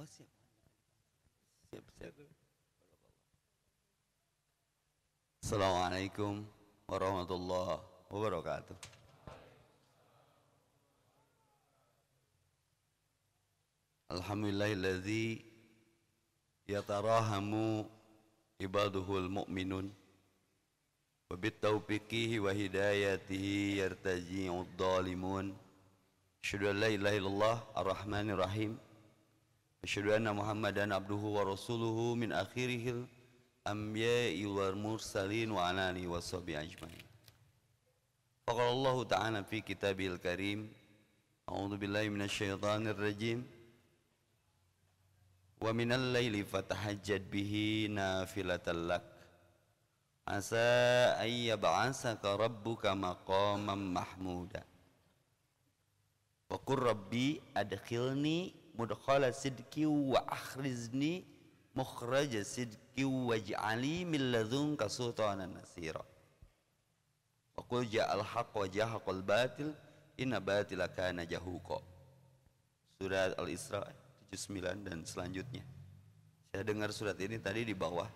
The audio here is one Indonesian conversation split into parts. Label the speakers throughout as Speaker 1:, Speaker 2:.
Speaker 1: Oh siap. Siap, siap. Assalamualaikum warahmatullahi wabarakatuh. Alhamdulillahilladzi yatarahamu ibaduhul mu'minun وبالتوفيقه وهدايته يرتجع الظالمون أشهد أن لا إله إلا الله الرحمن الرحيم Asyhadu anna Muhammadan abduhu wa rasuluhu min akhirihil anbiya'i wal mursalin wa anani alihi washabihi ajmain. Faqala Allah ta'ala fi kitabil karim A'udzu billahi minasyaitonir rajim. Wa minal laili fatahajjad bihi nafilatal lak. Asa ay yab'asaka rabbuka maqaman mahmuda. Wa qur rabbi adkhilni mudkhala sidki wa akhrizni mukhraja sidki waj'ali min ladunka sultanan nasira wa qul ja'al haqq wa jahaqal batil inna batila kana jahuqa surat al-isra 79 dan selanjutnya saya dengar surat ini tadi di bawah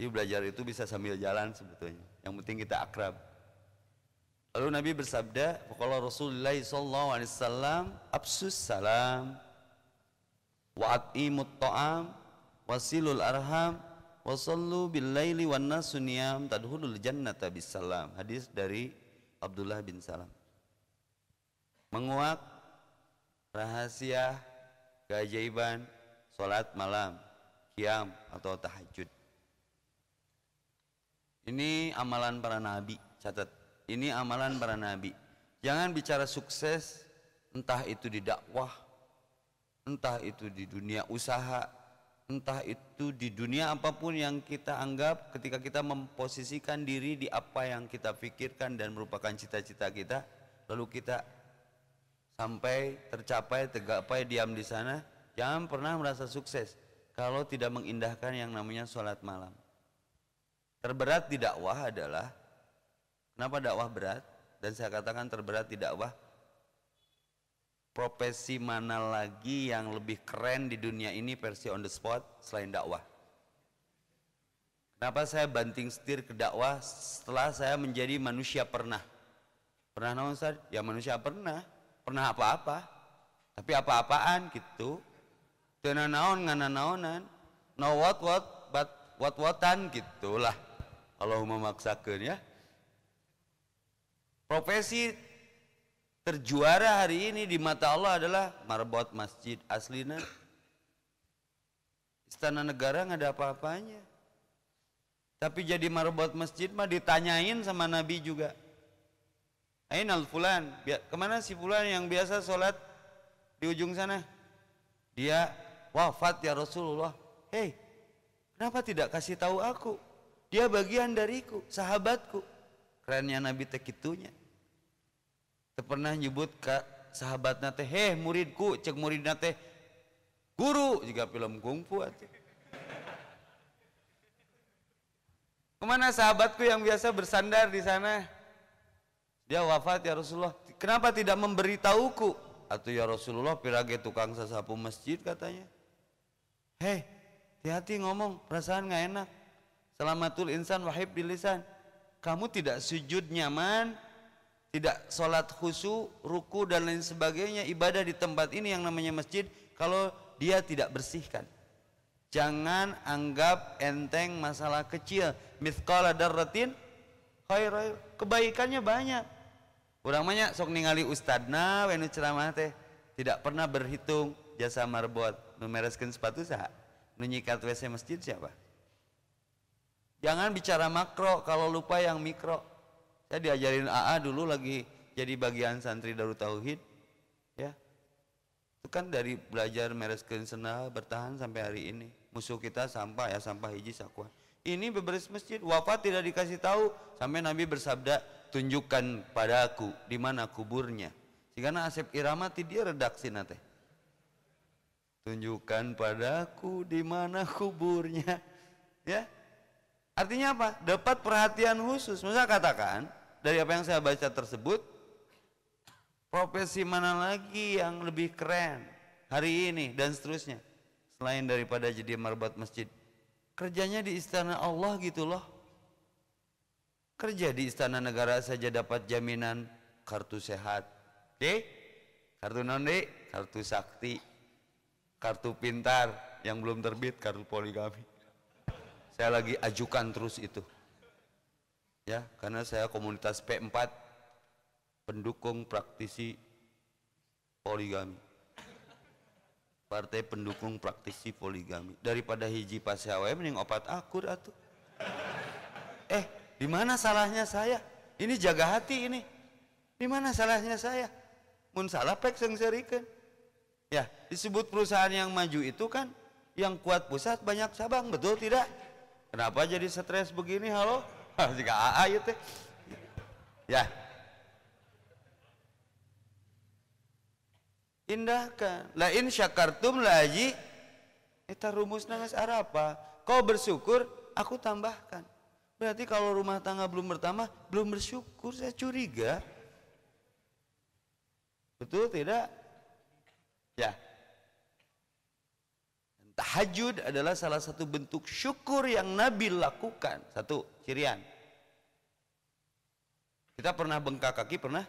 Speaker 1: jadi belajar itu bisa sambil jalan sebetulnya yang penting kita akrab lalu Nabi bersabda kalau Rasulullah SAW Absus salam wa at'imut ta'am wasilul arham wasallu bil laili wan nasu niyam tadhulul jannata bisalam hadis dari Abdullah bin Salam menguak rahasia keajaiban salat malam qiyam atau tahajud ini amalan para nabi catat ini amalan para nabi jangan bicara sukses entah itu di dakwah entah itu di dunia usaha, entah itu di dunia apapun yang kita anggap ketika kita memposisikan diri di apa yang kita pikirkan dan merupakan cita-cita kita, lalu kita sampai tercapai, tergapai, diam di sana, jangan pernah merasa sukses kalau tidak mengindahkan yang namanya sholat malam. Terberat di dakwah adalah Kenapa dakwah berat? Dan saya katakan terberat di dakwah profesi mana lagi yang lebih keren di dunia ini versi on the spot selain dakwah kenapa saya banting setir ke dakwah setelah saya menjadi manusia pernah pernah naon Ustaz? ya manusia pernah pernah apa-apa tapi apa-apaan gitu tena naon ngana naonan no what what but what watan gitulah kalau memaksakan ya profesi terjuara hari ini di mata Allah adalah marbot masjid aslina istana negara nggak ada apa-apanya tapi jadi marbot masjid mah ditanyain sama Nabi juga Ainal fulan, kemana si fulan yang biasa sholat di ujung sana? Dia wafat ya Rasulullah. Hei, kenapa tidak kasih tahu aku? Dia bagian dariku, sahabatku. Kerennya Nabi tekitunya pernah nyebut ke sahabat nate heh muridku cek murid nate guru juga film kungfu atuh kemana sahabatku yang biasa bersandar di sana dia wafat ya Rasulullah kenapa tidak memberitahuku atau ya Rasulullah pirage tukang sesapu masjid katanya hei hati-hati ngomong perasaan nggak enak selamatul insan wahib di lisan kamu tidak sujud nyaman tidak sholat khusu, ruku dan lain sebagainya ibadah di tempat ini yang namanya masjid kalau dia tidak bersihkan jangan anggap enteng masalah kecil mithqala darratin khair kebaikannya banyak orang banyak sok ningali ustadna wenu ceramah teh tidak pernah berhitung jasa marbot numereskan sepatu sah menyikat WC masjid siapa jangan bicara makro kalau lupa yang mikro saya diajarin AA dulu lagi jadi bagian santri Darut Tauhid ya itu kan dari belajar mereskeun sendal bertahan sampai hari ini musuh kita sampah ya sampah hiji sakwa ini beberes masjid wafat tidak dikasih tahu sampai Nabi bersabda tunjukkan padaku di mana kuburnya sehingga Asep Irama dia redaksi nate tunjukkan padaku di mana kuburnya ya artinya apa dapat perhatian khusus masa katakan dari apa yang saya baca tersebut, profesi mana lagi yang lebih keren hari ini dan seterusnya selain daripada jadi marbat masjid. Kerjanya di istana Allah gitu loh. Kerja di istana negara saja dapat jaminan kartu sehat. Oke? Kartu non kartu sakti, kartu pintar yang belum terbit, kartu poligami. Saya lagi ajukan terus itu ya karena saya komunitas P4 pendukung praktisi poligami partai pendukung praktisi poligami daripada hiji pas wae mending opat akur atuh eh di mana salahnya saya ini jaga hati ini di mana salahnya saya mun salah pek sengserikan ya disebut perusahaan yang maju itu kan yang kuat pusat banyak cabang betul tidak kenapa jadi stres begini halo jika aa ya teh ya indahkan la in syakartum la aji eta rumus nangas apa? kau bersyukur aku tambahkan berarti kalau rumah tangga belum bertambah belum bersyukur saya curiga betul tidak ya tahajud adalah salah satu bentuk syukur yang Nabi lakukan satu cirian kita pernah bengkak kaki pernah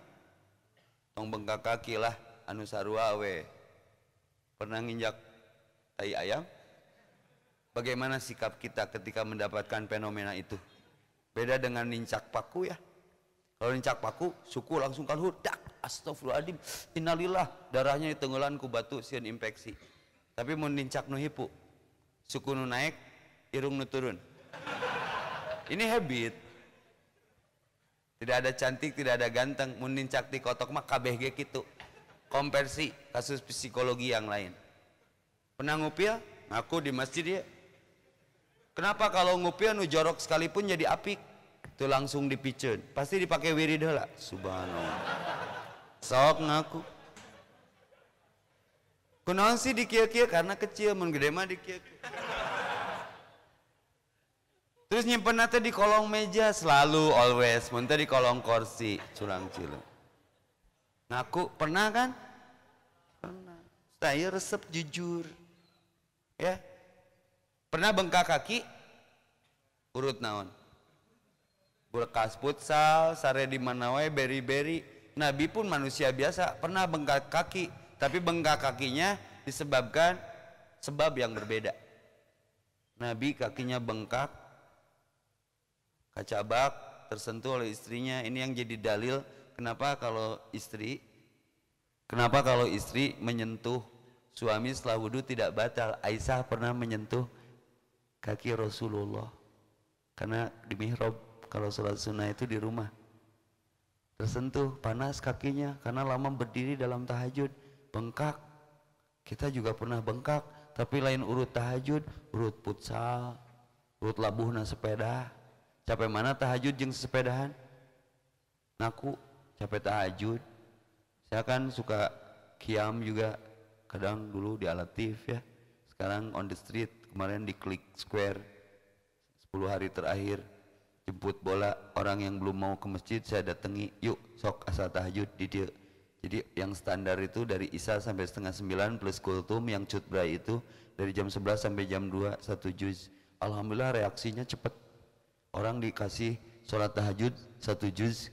Speaker 1: tong bengkak kaki lah anu sarua we pernah nginjak tai ayam bagaimana sikap kita ketika mendapatkan fenomena itu beda dengan nincak paku ya kalau nincak paku suku langsung kalhur dak astagfirullahaladzim innalillah darahnya tenggelan ku batu sian infeksi tapi mau nincak nu suku nu naik irung nu turun ini habit tidak ada cantik tidak ada ganteng munin cakti kotok mah KBG gitu konversi kasus psikologi yang lain pernah ngupil ngaku di masjid ya kenapa kalau ngupil nu jorok sekalipun jadi apik itu langsung dipicun pasti dipakai wirid lah subhanallah sok ngaku kunaon sih dikia kia karena kecil mun gede mah Terus nyimpen nanti di kolong meja selalu always, muntah di kolong kursi curang cilu. Ngaku pernah kan? Pernah. Saya resep jujur. Ya. Pernah bengkak kaki? Urut naon? Berkas futsal, sare di mana wae beri-beri. Nabi pun manusia biasa pernah bengkak kaki, tapi bengkak kakinya disebabkan sebab yang berbeda. Nabi kakinya bengkak kaca bak tersentuh oleh istrinya ini yang jadi dalil kenapa kalau istri kenapa kalau istri menyentuh suami setelah wudhu tidak batal Aisyah pernah menyentuh kaki Rasulullah karena di mihrab kalau sholat sunnah itu di rumah tersentuh panas kakinya karena lama berdiri dalam tahajud bengkak kita juga pernah bengkak tapi lain urut tahajud urut putsal urut labuhna sepeda capek mana tahajud jeng sepedahan Naku capek tahajud saya kan suka kiam juga kadang dulu di alatif ya sekarang on the street kemarin di Click square Sepuluh hari terakhir jemput bola orang yang belum mau ke masjid saya datangi yuk sok asal tahajud di dia jadi yang standar itu dari Isa sampai setengah sembilan plus kultum yang cutbray itu dari jam sebelas sampai jam dua satu juz. Alhamdulillah reaksinya cepat Orang dikasih sholat tahajud satu juz.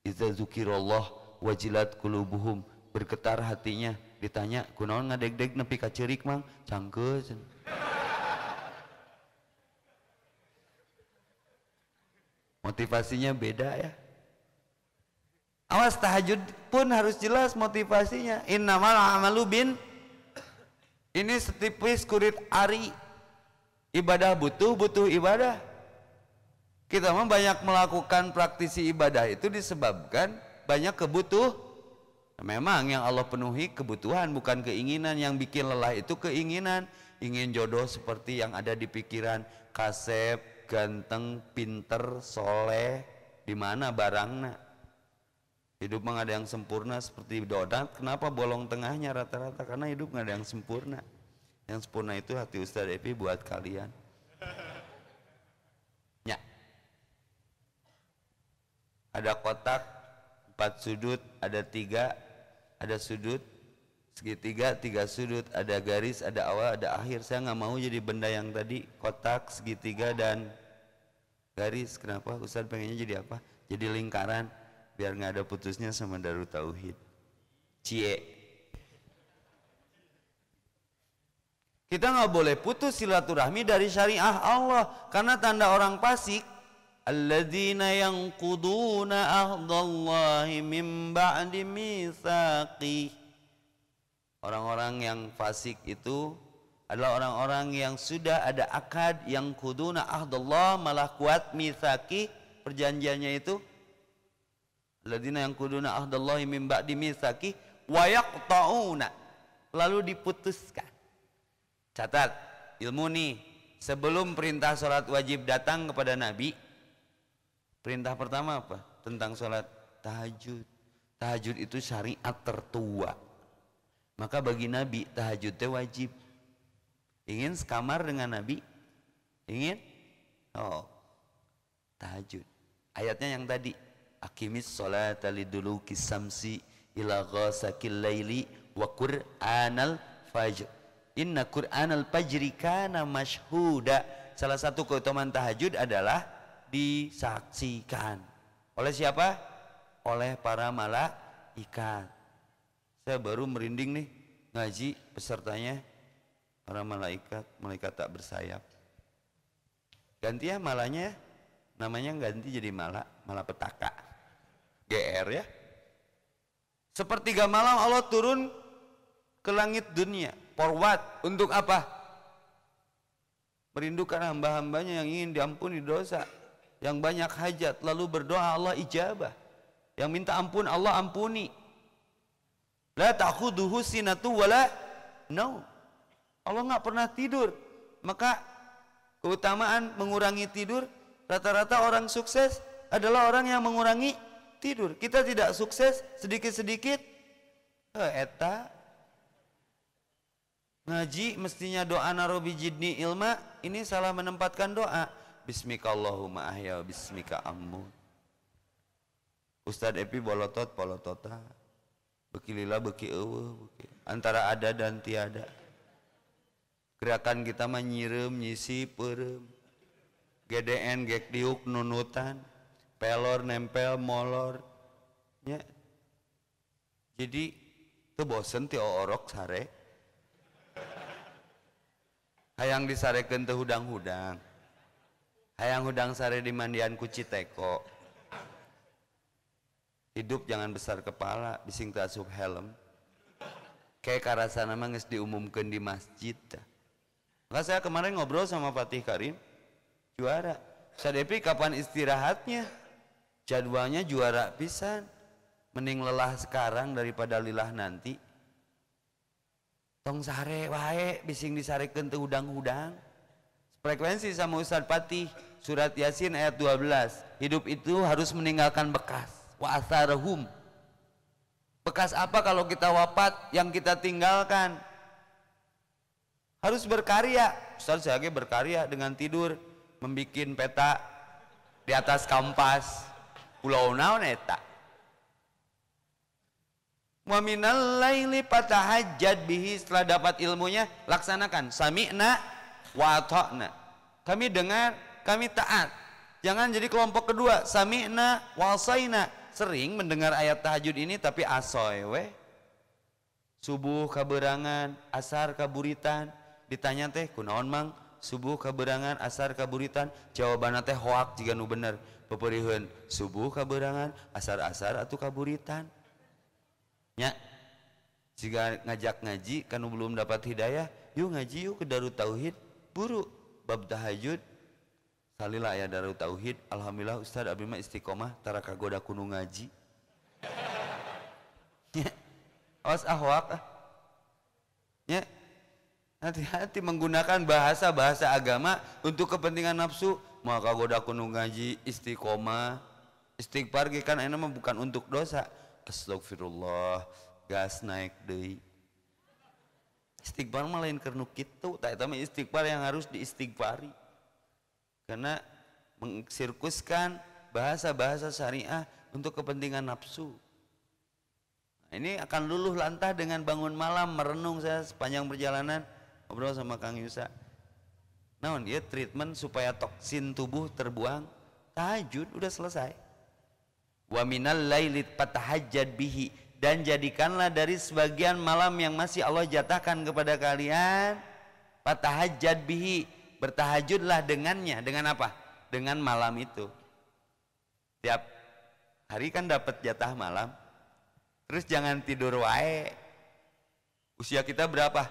Speaker 1: Iza zukirullah wajilat kulubuhum. Bergetar hatinya. Ditanya, kunaon ngadeg-deg nepi kacerik mang? Cangkeus. Motivasinya beda ya. Awas tahajud pun harus jelas motivasinya. Innamal amalu bin ini setipis kurit ari. Ibadah butuh, butuh ibadah. Kita mah banyak melakukan praktisi ibadah itu disebabkan banyak kebutuh. Memang yang Allah penuhi kebutuhan bukan keinginan yang bikin lelah itu keinginan. Ingin jodoh seperti yang ada di pikiran kasep, ganteng, pinter, soleh, di mana barangnya. Hidup nggak ada yang sempurna seperti donat. Kenapa bolong tengahnya rata-rata? Karena hidup nggak ada yang sempurna. Yang sempurna itu hati Ustadz Epi buat kalian. ada kotak empat sudut ada tiga ada sudut segitiga tiga sudut ada garis ada awal ada akhir saya nggak mau jadi benda yang tadi kotak segitiga dan garis kenapa Ustaz pengennya jadi apa jadi lingkaran biar nggak ada putusnya sama daru tauhid cie Kita nggak boleh putus silaturahmi dari syariah Allah karena tanda orang Pasik. الذين ينقضون عهد الله min بعد mitsaqih Orang-orang yang fasik itu adalah orang-orang yang sudah ada akad yang kuduna ahdallah malah kuat misaki perjanjiannya itu ladina yang kuduna ahdallah min ba'di misaki wa lalu diputuskan. Catat ilmu nih sebelum perintah sholat wajib datang kepada Nabi Perintah pertama apa? Tentang sholat tahajud. Tahajud itu syariat tertua. Maka bagi Nabi tahajudnya wajib. Ingin sekamar dengan Nabi? Ingin? Oh, tahajud. Ayatnya yang tadi. Akimis sholat alidulu kisamsi ila ghasakil layli wa qur'anal fajr. Inna qur'anal fajrika kana mashhuda. Salah satu keutamaan tahajud adalah disaksikan. Oleh siapa? Oleh para malaikat. Saya baru merinding nih ngaji pesertanya para malaikat, malaikat tak bersayap. Ganti ya malanya, ya. namanya ganti jadi mala, petaka. GR ya. Sepertiga malam Allah turun ke langit dunia. Porwat untuk apa? Merindukan hamba-hambanya yang ingin diampuni dosa yang banyak hajat lalu berdoa Allah ijabah yang minta ampun Allah ampuni la ta'khuduhu sinatu wala no Allah nggak pernah tidur maka keutamaan mengurangi tidur rata-rata orang sukses adalah orang yang mengurangi tidur kita tidak sukses sedikit-sedikit eh, eta ngaji mestinya doa narobi jidni ilma ini salah menempatkan doa Bismika Allahumma ahya bismika amut. Ustaz Epi bolotot polotota. Bekilila beki ewe. Beki. Antara ada dan tiada. Gerakan kita mah nyirem, nyisi, perem. GDN, gekdiuk, nunutan. Pelor, nempel, molor. Ya. Jadi itu bosen ti orok sare. Hayang disarekan tuh hudang-hudang. Hayang hudang sare di mandian kuci teko. Hidup jangan besar kepala, bising tak helm. Kayak karasana manges diumumkan di masjid. Maka saya kemarin ngobrol sama Fatih Karim, juara. Sadepi kapan istirahatnya? Jadwalnya juara pisan. Mending lelah sekarang daripada lilah nanti. Tong sare wae bising disarekeun teu hudang-hudang. Frekuensi sama Ustaz Patih, surat Yasin ayat 12. Hidup itu harus meninggalkan bekas. Wa asarhum. Bekas apa kalau kita wafat yang kita tinggalkan? Harus berkarya. Ustaz saya berkarya dengan tidur, membuat peta di atas kampas. Pulau naon eta. Ya, Wa minal laili fatahajjad bihi setelah dapat ilmunya laksanakan. Sami'na wa Kami dengar, kami taat. Jangan jadi kelompok kedua, sami'na wa Sering mendengar ayat tahajud ini tapi asoy Weh, Subuh kaberangan, asar kaburitan. Ditanya teh kunaon mang? Subuh kaberangan, asar kaburitan. Jawabannya teh hoak jika nu bener. Peperihun, subuh kaberangan, asar-asar atau kaburitan. Ya, jika ngajak ngaji kan belum dapat hidayah yuk ngaji yuk ke Darut Tauhid buruk bab tahajud salila ya darul tauhid alhamdulillah ustad abimah istiqomah tara kagoda kunu ngaji ya awas ahwak ya hati-hati menggunakan bahasa-bahasa agama untuk kepentingan nafsu maka kagoda kunu ngaji istiqomah istighfar kan ini bukan untuk dosa astagfirullah gas naik deh istighfar mah lain karena kita tak tahu istighfar yang harus diistighfari karena mengsirkuskan bahasa-bahasa syariah untuk kepentingan nafsu nah, ini akan luluh lantah dengan bangun malam merenung saya sepanjang perjalanan ngobrol sama Kang Yusa naon ya treatment supaya toksin tubuh terbuang tahajud udah selesai wa minal lailit patahajad bihi dan jadikanlah dari sebagian malam yang masih Allah jatahkan kepada kalian fatahajjad bihi bertahajudlah dengannya dengan apa dengan malam itu tiap hari kan dapat jatah malam terus jangan tidur wae usia kita berapa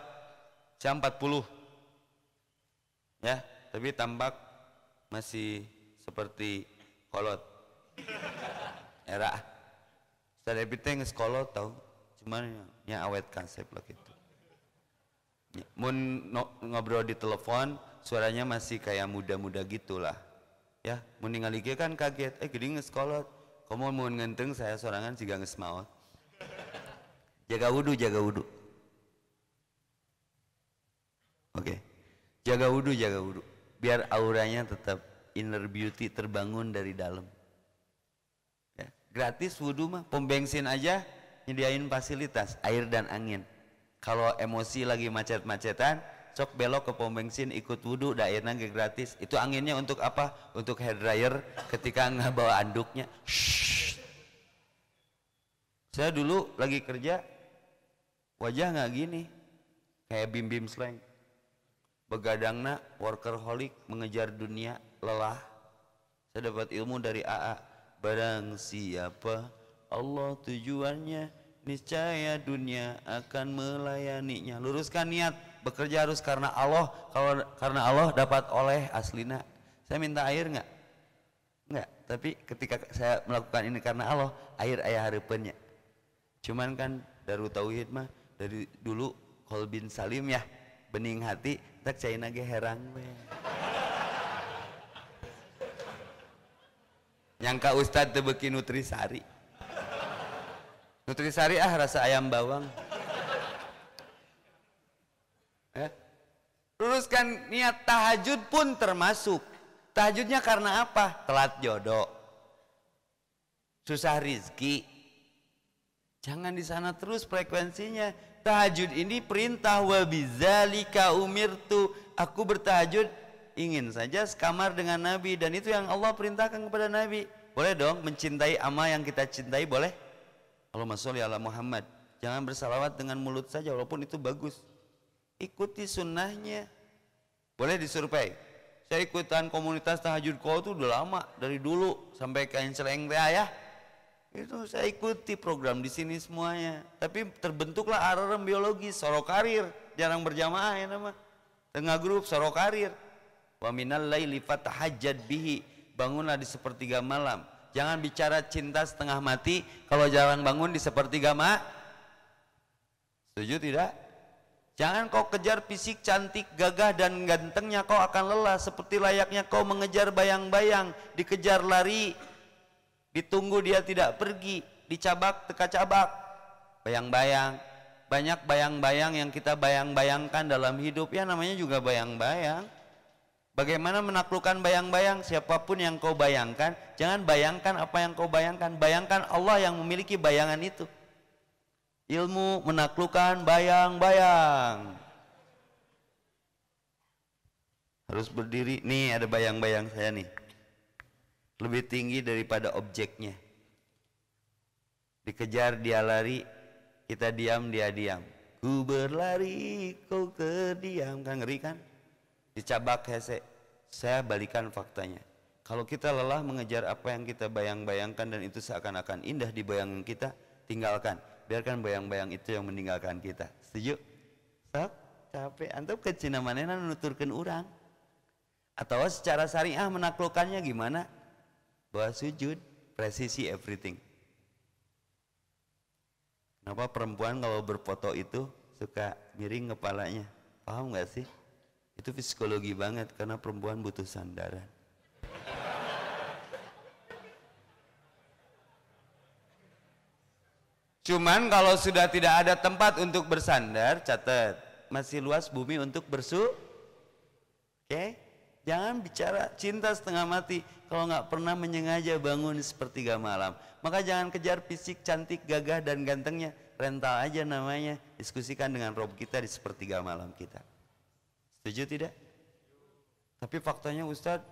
Speaker 1: saya 40 ya tapi tampak masih seperti kolot era saya Epita yang sekolah tau, cuman yang awet kan saya bilang itu. Ya, mun ngobrol di telepon, suaranya masih kayak muda-muda gitulah. Ya, mun lagi kan kaget, eh gini sekolah. Kamu mau ngenteng saya sorangan gak ngesmaut. Jaga wudhu, jaga wudhu. Oke. Jaga wudhu, jaga wudhu. Biar auranya tetap inner beauty terbangun dari dalam gratis wudhu mah pom bensin aja nyediain fasilitas air dan angin kalau emosi lagi macet-macetan cok belok ke pom bensin ikut wudhu daerah nggak gratis itu anginnya untuk apa untuk hair dryer ketika nggak bawa anduknya Shhh. saya dulu lagi kerja wajah nggak gini kayak bim bim slang begadangna workaholic mengejar dunia lelah saya dapat ilmu dari AA Barang siapa Allah tujuannya niscaya dunia akan melayaninya. Luruskan niat, bekerja harus karena Allah. Kalau karena Allah dapat oleh aslina. Saya minta air enggak enggak Tapi ketika saya melakukan ini karena Allah, air ayah harapannya. Cuman kan daru tauhid mah dari dulu kolbin salim ya, bening hati, tak cahin lagi herang. Be. yang nyangka ustad tebeki nutrisari nutrisari ah rasa ayam bawang eh? luruskan niat tahajud pun termasuk tahajudnya karena apa? telat jodoh susah rizki jangan di sana terus frekuensinya tahajud ini perintah wabizalika umirtu aku bertahajud ingin saja sekamar dengan Nabi dan itu yang Allah perintahkan kepada Nabi. Boleh dong mencintai ama yang kita cintai boleh? Allahumma sholli ala Muhammad. Jangan bersalawat dengan mulut saja walaupun itu bagus. Ikuti sunnahnya. Boleh disurvei. Saya ikutan komunitas tahajud kau itu udah lama dari dulu sampai ke Enceleng teh ya. Itu saya ikuti program di sini semuanya. Tapi terbentuklah arah biologi sorokarir jarang berjamaah ya nama. Tengah grup sorokarir Wa minal laili fatahajjad bihi. Bangunlah di sepertiga malam. Jangan bicara cinta setengah mati kalau jarang bangun di sepertiga malam Setuju tidak? Jangan kau kejar fisik cantik, gagah dan gantengnya kau akan lelah seperti layaknya kau mengejar bayang-bayang, dikejar lari, ditunggu dia tidak pergi, dicabak teka cabak. Bayang-bayang, banyak bayang-bayang yang kita bayang-bayangkan dalam hidup ya namanya juga bayang-bayang Bagaimana menaklukkan bayang-bayang siapapun yang kau bayangkan, jangan bayangkan apa yang kau bayangkan, bayangkan Allah yang memiliki bayangan itu. Ilmu menaklukkan bayang-bayang. Harus berdiri, nih ada bayang-bayang saya nih. Lebih tinggi daripada objeknya. Dikejar dia lari, kita diam dia diam. Ku berlari, kau terdiam, kan ngeri kan? dicabak hese saya balikan faktanya kalau kita lelah mengejar apa yang kita bayang-bayangkan dan itu seakan-akan indah di bayangan kita tinggalkan biarkan bayang-bayang itu yang meninggalkan kita setuju sok capek antum ke Cina manena nuturkan orang atau secara syariah menaklukkannya gimana bahwa sujud presisi everything kenapa perempuan kalau berfoto itu suka miring kepalanya paham nggak sih itu psikologi banget karena perempuan butuh sandaran. Cuman kalau sudah tidak ada tempat untuk bersandar, catat, masih luas bumi untuk bersu. Oke? Okay? Jangan bicara cinta setengah mati kalau nggak pernah menyengaja bangun sepertiga malam. Maka jangan kejar fisik cantik, gagah dan gantengnya. Rental aja namanya. Diskusikan dengan Rob kita di sepertiga malam kita. Setuju tidak? Tapi faktanya Ustadz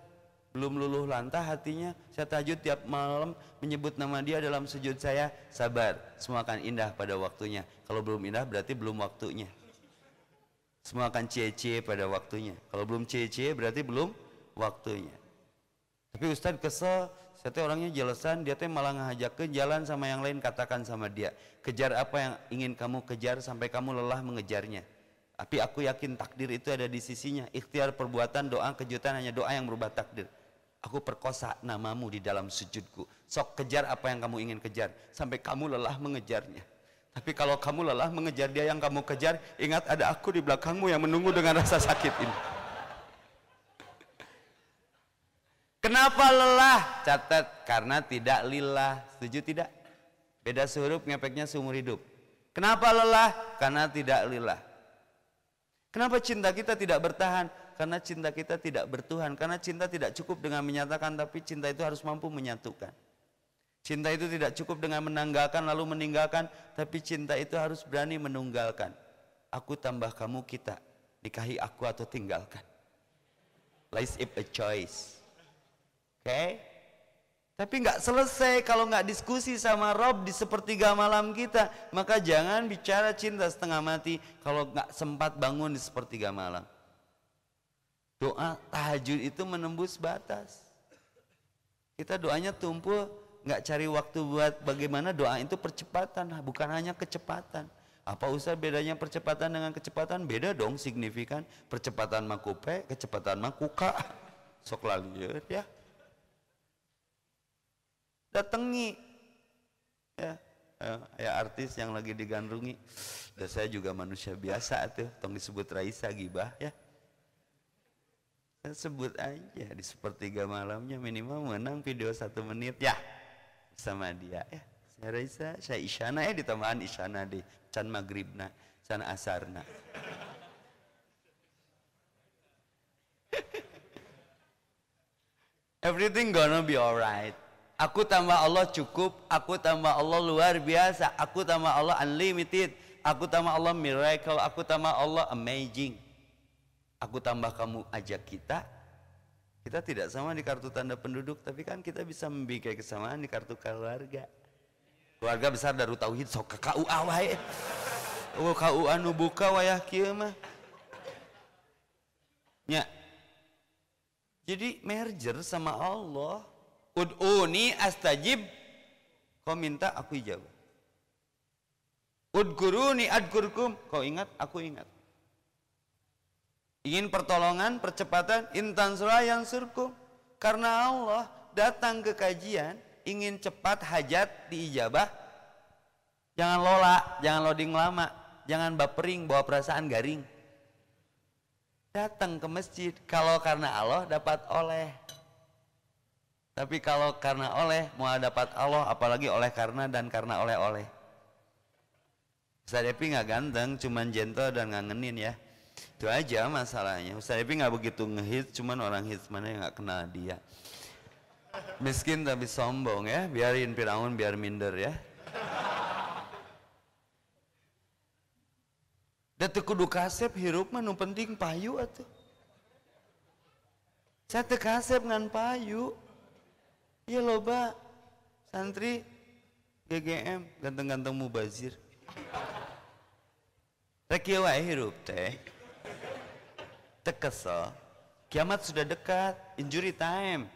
Speaker 1: belum luluh lantah hatinya saya tajud tiap malam menyebut nama dia dalam sujud saya sabar semua akan indah pada waktunya kalau belum indah berarti belum waktunya semua akan cie-cie pada waktunya kalau belum cie-cie berarti belum waktunya tapi Ustadz kesel saya tuh orangnya jelasan dia teh malah ngajak ke jalan sama yang lain katakan sama dia kejar apa yang ingin kamu kejar sampai kamu lelah mengejarnya tapi aku yakin takdir itu ada di sisinya. Ikhtiar perbuatan, doa, kejutan hanya doa yang berubah takdir. Aku perkosa namamu di dalam sujudku. Sok kejar apa yang kamu ingin kejar. Sampai kamu lelah mengejarnya. Tapi kalau kamu lelah mengejar dia yang kamu kejar, ingat ada aku di belakangmu yang menunggu dengan rasa sakit ini. Kenapa lelah? Catat, karena tidak lillah. Setuju tidak? Beda sehuruf ngepeknya seumur hidup. Kenapa lelah? Karena tidak lillah. Kenapa cinta kita tidak bertahan? Karena cinta kita tidak bertuhan. Karena cinta tidak cukup dengan menyatakan, tapi cinta itu harus mampu menyatukan. Cinta itu tidak cukup dengan menanggalkan lalu meninggalkan, tapi cinta itu harus berani menunggalkan. Aku tambah kamu kita, nikahi aku atau tinggalkan. Life is a choice. Okay? Tapi nggak selesai kalau nggak diskusi sama Rob di sepertiga malam kita. Maka jangan bicara cinta setengah mati kalau nggak sempat bangun di sepertiga malam. Doa tahajud itu menembus batas. Kita doanya tumpul, nggak cari waktu buat bagaimana doa itu percepatan, bukan hanya kecepatan. Apa usah bedanya percepatan dengan kecepatan? Beda dong signifikan. Percepatan makupe, kecepatan makuka. Sok laliur ya datangi ya eh, ya artis yang lagi digandrungi dan saya juga manusia biasa tuh tong disebut Raisa gibah ya sebut aja di sepertiga malamnya minimal menang video satu menit ya sama dia ya saya Raisa saya Isyana ya eh, ditambahan Isyana di Can Magribna Can Asarna everything gonna be alright Aku tambah Allah cukup, aku tambah Allah luar biasa, aku tambah Allah unlimited, aku tambah Allah miracle, aku tambah Allah amazing. Aku tambah kamu ajak kita, kita tidak sama di kartu tanda penduduk, tapi kan kita bisa membikai kesamaan di kartu keluarga. Keluarga besar dari tauhid sok ke KUA wae. Oh KUA nu buka wayah kieu mah. Ya. Jadi merger sama Allah Ud'uni astajib. Kau minta, aku ijabah. Udguruni adgurkum. Kau ingat, aku ingat. Ingin pertolongan, percepatan, intan surah yang surkum. Karena Allah datang ke kajian, ingin cepat hajat diijabah. Jangan lola, jangan loading lama, jangan bapering, bawa perasaan garing. Datang ke masjid, kalau karena Allah dapat oleh tapi kalau karena oleh mau dapat Allah, apalagi oleh karena dan karena oleh-oleh. Ustaz Epi nggak ganteng, cuman jento dan ngangenin ya. Itu aja masalahnya. Ustaz Epi nggak begitu ngehit, cuman orang hits mana yang nggak kenal dia. Miskin tapi sombong ya, biarin Firaun biar minder ya. Da kudu kasep hirup mah penting payu atau? Saya tekasep kasep ngan payu. Iya loba santri GGM ganteng-ganteng mubazir. Rek wae hirup teh. Tekeso. Kiamat sudah dekat, injury time.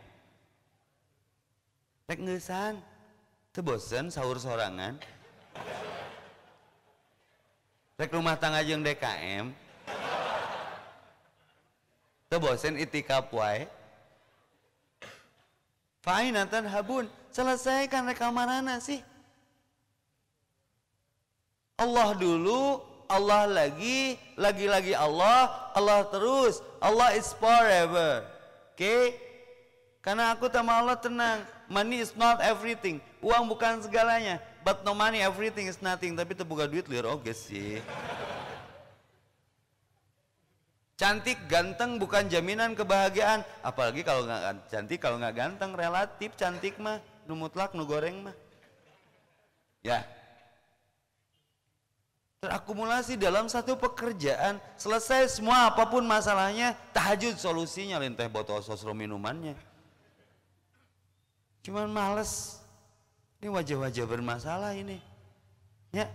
Speaker 1: Rek tebosan Tebosen sahur sorangan. Rek rumah tangga yang DKM. Tebosen itikaf wae. Fainatan habun. Selesaikan rekaman sih. Allah dulu, Allah lagi, lagi-lagi Allah, Allah terus. Allah is forever. Oke? Karena aku sama Allah tenang. Money is not everything. Uang bukan segalanya. But no money everything is nothing. Tapi terbuka duit lihat oke sih. Cantik ganteng bukan jaminan kebahagiaan, apalagi kalau nggak cantik kalau nggak ganteng relatif cantik mah nu mutlak nu goreng mah. Ya. Terakumulasi dalam satu pekerjaan, selesai semua apapun masalahnya, tahajud solusinya linteh botol sosro minumannya. Cuman males. Ini wajah-wajah bermasalah ini. Ya,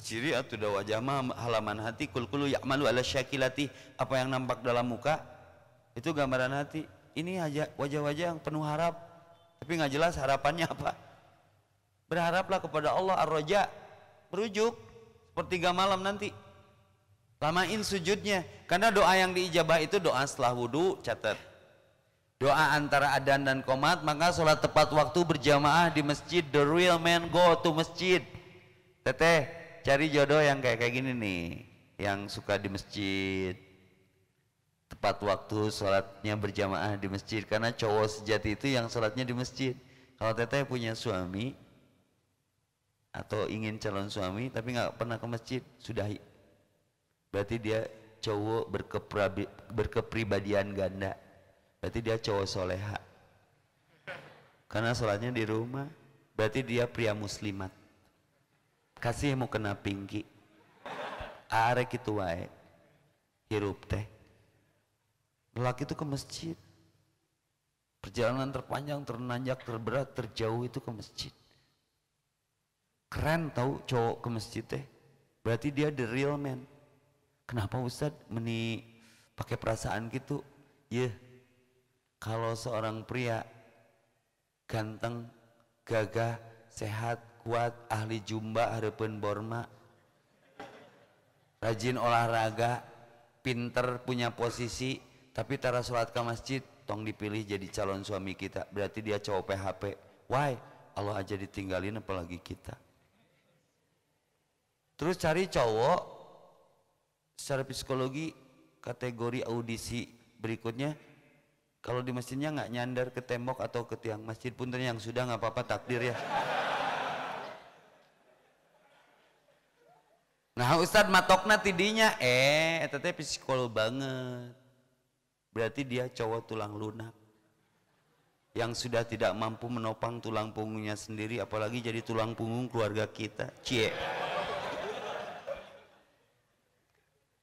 Speaker 1: ciri atau dawa jama halaman hati kulkulu ya'malu ala syakilati apa yang nampak dalam muka itu gambaran hati ini aja wajah-wajah yang penuh harap tapi nggak jelas harapannya apa berharaplah kepada Allah ar-roja berujuk sepertiga malam nanti lamain sujudnya karena doa yang diijabah itu doa setelah wudhu catat doa antara adan dan komat maka sholat tepat waktu berjamaah di masjid the real man go to masjid teteh cari jodoh yang kayak kayak gini nih yang suka di masjid tepat waktu sholatnya berjamaah di masjid karena cowok sejati itu yang sholatnya di masjid kalau teteh punya suami atau ingin calon suami tapi nggak pernah ke masjid sudah berarti dia cowok berkepribadian ganda berarti dia cowok soleha karena sholatnya di rumah berarti dia pria muslimat kasih mau kena pinggi arek itu wae hirup teh lelaki itu ke masjid perjalanan terpanjang ternanjak terberat terjauh itu ke masjid keren tau cowok ke masjid teh berarti dia the real man kenapa ustad meni pakai perasaan gitu ya kalau seorang pria ganteng gagah sehat kuat ahli jumba harapun Borma rajin olahraga pinter punya posisi tapi tara sholat ke masjid tong dipilih jadi calon suami kita berarti dia cowok PHP why Allah aja ditinggalin apalagi kita terus cari cowok secara psikologi kategori audisi berikutnya kalau di masjidnya nggak nyandar ke tembok atau ke tiang masjid pun yang sudah nggak apa-apa takdir ya Nah Ustadz matokna tidinya eh tete psikolog banget. Berarti dia cowok tulang lunak yang sudah tidak mampu menopang tulang punggungnya sendiri apalagi jadi tulang punggung keluarga kita. Cie.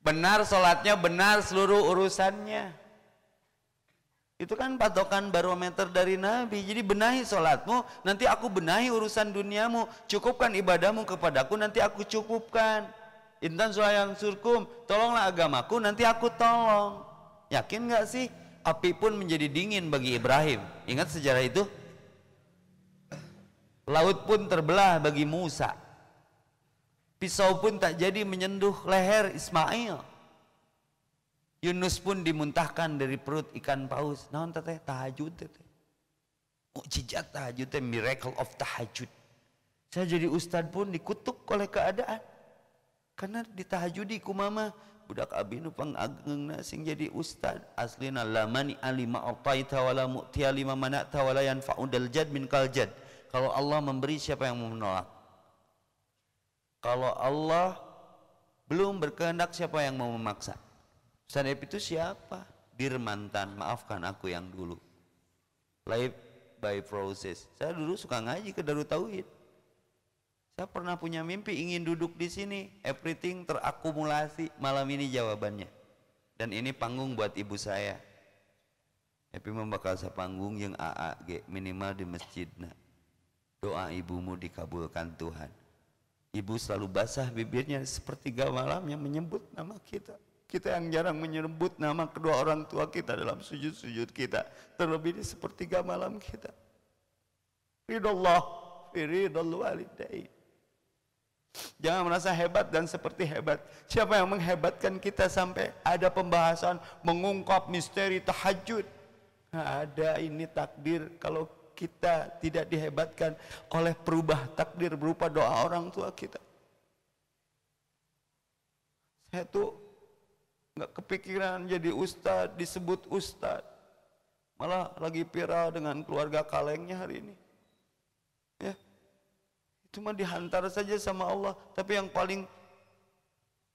Speaker 1: Benar sholatnya, benar seluruh urusannya. Itu kan patokan barometer dari Nabi. Jadi benahi sholatmu, nanti aku benahi urusan duniamu. Cukupkan ibadahmu kepadaku, nanti aku cukupkan. Intan suhayan surkum, tolonglah agamaku, nanti aku tolong. Yakin nggak sih? Api pun menjadi dingin bagi Ibrahim. Ingat sejarah itu? Laut pun terbelah bagi Musa. Pisau pun tak jadi menyenduh leher Ismail. Yunus pun dimuntahkan dari perut ikan paus. Naon teteh tahajud teteh. Mujizat tahajud teh miracle of tahajud. Saya jadi Ustad pun dikutuk oleh keadaan karena ditahajudi ku mama budak abi nu pangageungna sing jadi ustad aslina lamani alima ataita wala mu'tiya lima mana'ta wala yanfa'udal jad min Kaljad. kalau Allah memberi siapa yang mau menolak kalau Allah belum berkehendak siapa yang mau memaksa Ustaz itu siapa? Dirmantan, maafkan aku yang dulu life by process saya dulu suka ngaji ke Darut Tauhid saya pernah punya mimpi ingin duduk di sini. Everything terakumulasi. Malam ini jawabannya. Dan ini panggung buat ibu saya. Tapi membakal panggung yang AA minimal di masjid. nak. Doa ibumu dikabulkan Tuhan. Ibu selalu basah bibirnya seperti sepertiga yang menyebut nama kita. Kita yang jarang menyebut nama kedua orang tua kita dalam sujud-sujud kita. Terlebih di sepertiga malam kita. Ridullah, ridul walidain. Jangan merasa hebat dan seperti hebat. Siapa yang menghebatkan kita sampai ada pembahasan mengungkap misteri tahajud? Nah, ada ini takdir kalau kita tidak dihebatkan oleh perubah takdir berupa doa orang tua kita. Saya tuh nggak kepikiran jadi ustadz, disebut ustadz. Malah lagi viral dengan keluarga kalengnya hari ini. Cuma dihantar saja sama Allah. Tapi yang paling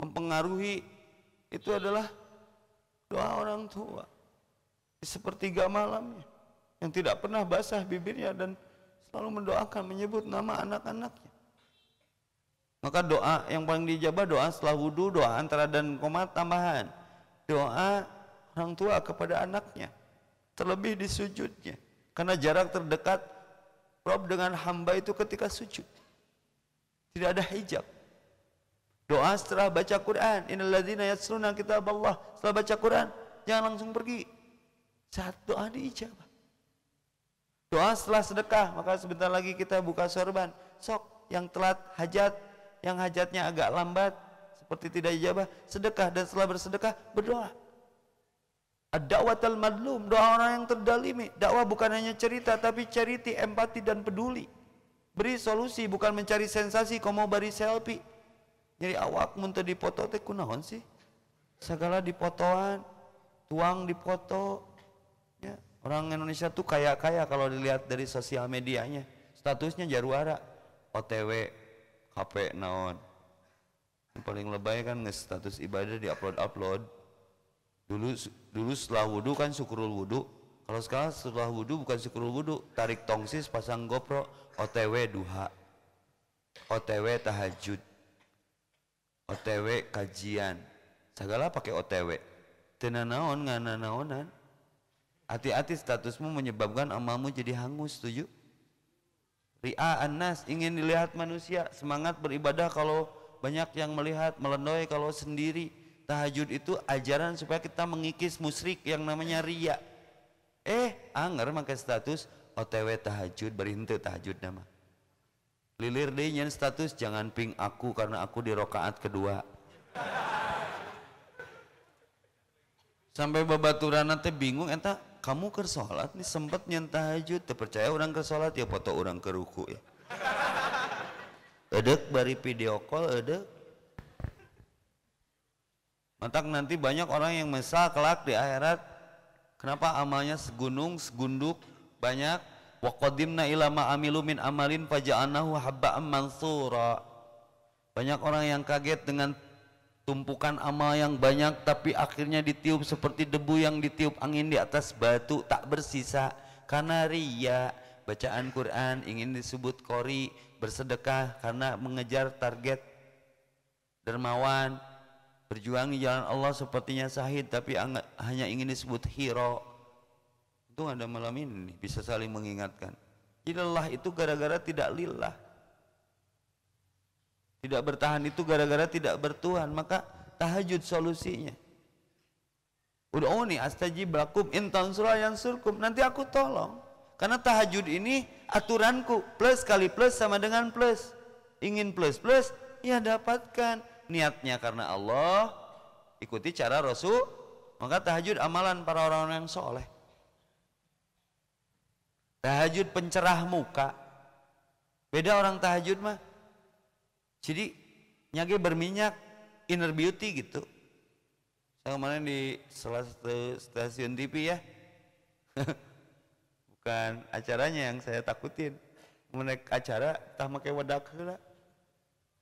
Speaker 1: mempengaruhi itu adalah doa orang tua. Di sepertiga malamnya. Yang tidak pernah basah bibirnya dan selalu mendoakan, menyebut nama anak-anaknya. Maka doa yang paling dijabah doa setelah wudhu, doa antara dan koma tambahan. Doa orang tua kepada anaknya. Terlebih di sujudnya. Karena jarak terdekat Rob dengan hamba itu ketika sujud. Tidak ada hijab. Doa setelah baca Quran. Innaladzina yatsruna kita Allah. Setelah baca Quran, jangan langsung pergi. Saat doa diijabah. Doa setelah sedekah, maka sebentar lagi kita buka sorban. Sok, yang telat hajat, yang hajatnya agak lambat, seperti tidak ijabah, sedekah dan setelah bersedekah berdoa. Ad-da'watal madlum, doa orang yang terdalimi. Dakwah bukan hanya cerita tapi cerita empati dan peduli beri solusi bukan mencari sensasi kau mau beri selfie jadi awak muntah dipoto teh kunaon sih segala dipotoan tuang dipoto ya orang Indonesia tuh kaya kaya kalau dilihat dari sosial medianya statusnya jaruara otw HP naon yang paling lebay kan nge status ibadah di upload upload dulu dulu setelah wudhu kan syukurul wudhu kalau sekarang setelah wudhu bukan syukur wudhu, tarik tongsis, pasang GoPro, OTW duha, OTW tahajud, OTW kajian, segala pakai OTW. Tenanaon ngana naonan. Hati-hati statusmu menyebabkan amalmu jadi hangus, setuju? Ria anas ingin dilihat manusia, semangat beribadah kalau banyak yang melihat, melendoy kalau sendiri. Tahajud itu ajaran supaya kita mengikis musrik yang namanya riya eh anger make status otw tahajud berhenti tahajud nama lilir deui nyen status jangan ping aku karena aku di rokaat kedua sampai babaturanna teh bingung entah kamu ke sholat nih sempat nyen tahajud percaya orang ke sholat ya foto orang ke ruku ya edek bari video call edek Matak nanti banyak orang yang mesak kelak di akhirat Kenapa amalnya segunung, segunduk, banyak? Wa qadimna ila ma amilu min amalin faja'anahu habba'an mansura. Banyak orang yang kaget dengan tumpukan amal yang banyak tapi akhirnya ditiup seperti debu yang ditiup angin di atas batu tak bersisa karena ria bacaan Quran ingin disebut kori bersedekah karena mengejar target dermawan berjuang jalan ya Allah sepertinya sahid tapi hanya ingin disebut hero itu ada malam ini bisa saling mengingatkan jadi lelah itu gara-gara tidak lillah tidak bertahan itu gara-gara tidak bertuhan maka tahajud solusinya Udu'uni oh astajib lakum intan yang surkum. Nanti aku tolong. Karena tahajud ini aturanku. Plus kali plus sama dengan plus. Ingin plus plus, ya dapatkan niatnya karena Allah, ikuti cara Rasul, maka tahajud amalan para orang-orang yang soleh. Tahajud pencerah muka. Beda orang tahajud mah. Jadi nyage berminyak, inner beauty gitu. Saya kemarin di salah satu stasiun TV ya. Bukan acaranya yang saya takutin. Menek acara tak pakai wadah heula.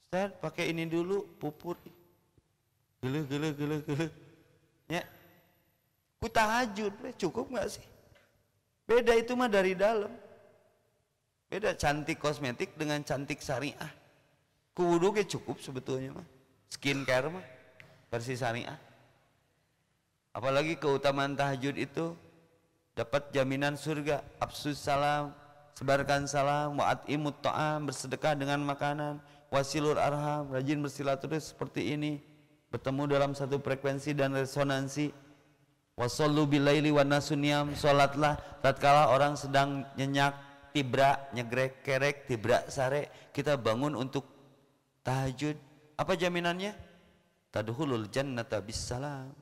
Speaker 1: Ustaz pakai ini dulu pupur gele gele gele gele ya ku tahajud cukup nggak sih beda itu mah dari dalam beda cantik kosmetik dengan cantik syariah Kudu ke cukup sebetulnya mah skincare mah versi syariah apalagi keutamaan tahajud itu dapat jaminan surga absus salam sebarkan salam wa'at imut ta'am bersedekah dengan makanan wasilur arham, rajin bersilaturahmi seperti ini, bertemu dalam satu frekuensi dan resonansi. Wasallu bilaili wa nasuniyam, salatlah tatkala orang sedang nyenyak, tibra, nyegrek, kerek, tibra, sare, kita bangun untuk tahajud. Apa jaminannya? Tadhulul jannata bisalam.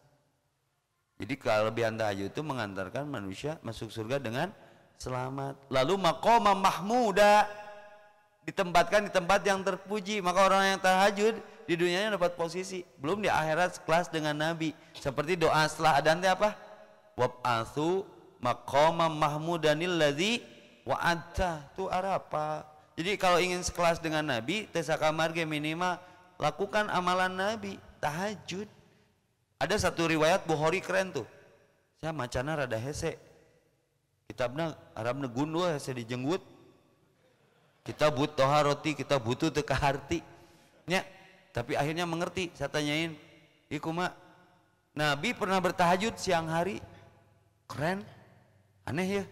Speaker 1: Jadi kelebihan tahajud itu mengantarkan manusia masuk surga dengan selamat. Lalu maqama mahmuda ditempatkan di tempat yang terpuji maka orang yang tahajud di dunianya dapat posisi belum di akhirat sekelas dengan nabi seperti doa setelah adzan apa wab'athu maqama mahmudanil ladzi wa'adta tu apa jadi kalau ingin sekelas dengan nabi tesa kamarge minimal lakukan amalan nabi tahajud ada satu riwayat Bukhari keren tuh saya macana rada hese kitabna Arabna gundul hese dijenggut kita butuh roti, kita butuh teka harti. Ya. Tapi akhirnya mengerti, saya tanyain, iku Nabi pernah bertahajud siang hari, keren, aneh ya.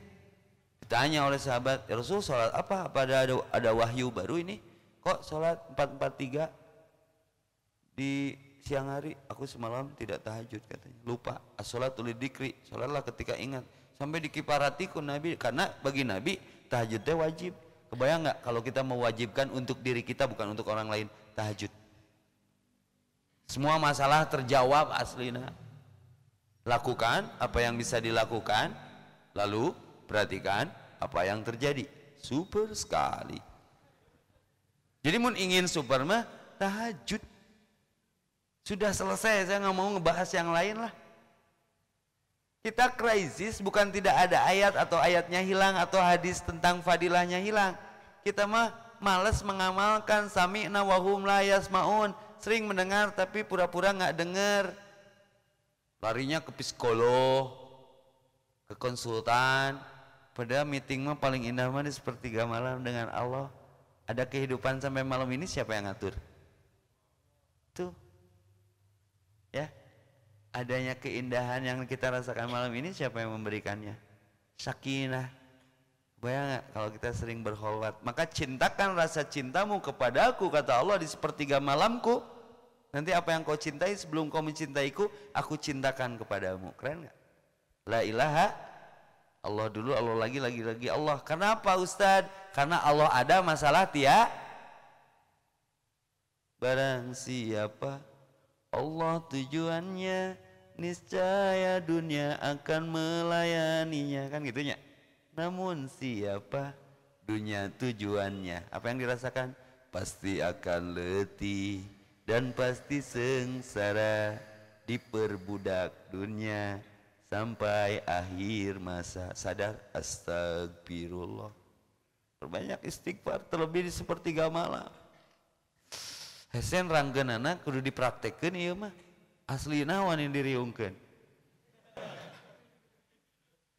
Speaker 1: Ditanya oleh sahabat, ya Rasul sholat apa? Apa ada, ada, wahyu baru ini? Kok sholat 443 di siang hari aku semalam tidak tahajud katanya lupa as tulis dikri salatlah ketika ingat sampai dikiparatiku nabi karena bagi nabi tahajudnya wajib Kebayang nggak kalau kita mewajibkan untuk diri kita bukan untuk orang lain tahajud. Semua masalah terjawab aslinya. Lakukan apa yang bisa dilakukan, lalu perhatikan apa yang terjadi. Super sekali. Jadi mun ingin super mah tahajud. Sudah selesai, saya nggak mau ngebahas yang lain lah. Kita krisis bukan tidak ada ayat atau ayatnya hilang atau hadis tentang fadilahnya hilang. Kita mah males mengamalkan sami'na wahum layas maun. Sering mendengar tapi pura-pura nggak -pura dengar. Larinya ke psikolog, ke konsultan. Padahal meeting mah paling indah mah di sepertiga malam dengan Allah. Ada kehidupan sampai malam ini siapa yang ngatur? Tuh. Ya adanya keindahan yang kita rasakan malam ini siapa yang memberikannya? Sakinah. Bayang gak kalau kita sering berholwat? Maka cintakan rasa cintamu kepadaku, kata Allah di sepertiga malamku. Nanti apa yang kau cintai sebelum kau mencintaiku, aku cintakan kepadamu. Keren gak? La ilaha Allah dulu, Allah lagi, lagi, lagi Allah. Kenapa Ustadz? Karena Allah ada masalah tiap Barang siapa Allah tujuannya niscaya dunia akan melayaninya kan gitunya namun siapa dunia tujuannya apa yang dirasakan pasti akan letih dan pasti sengsara diperbudak dunia sampai akhir masa sadar astagfirullah perbanyak istighfar terlebih di sepertiga malam hesen ranggenana kudu dipraktekkan iya mah asli nawan yang diriungkan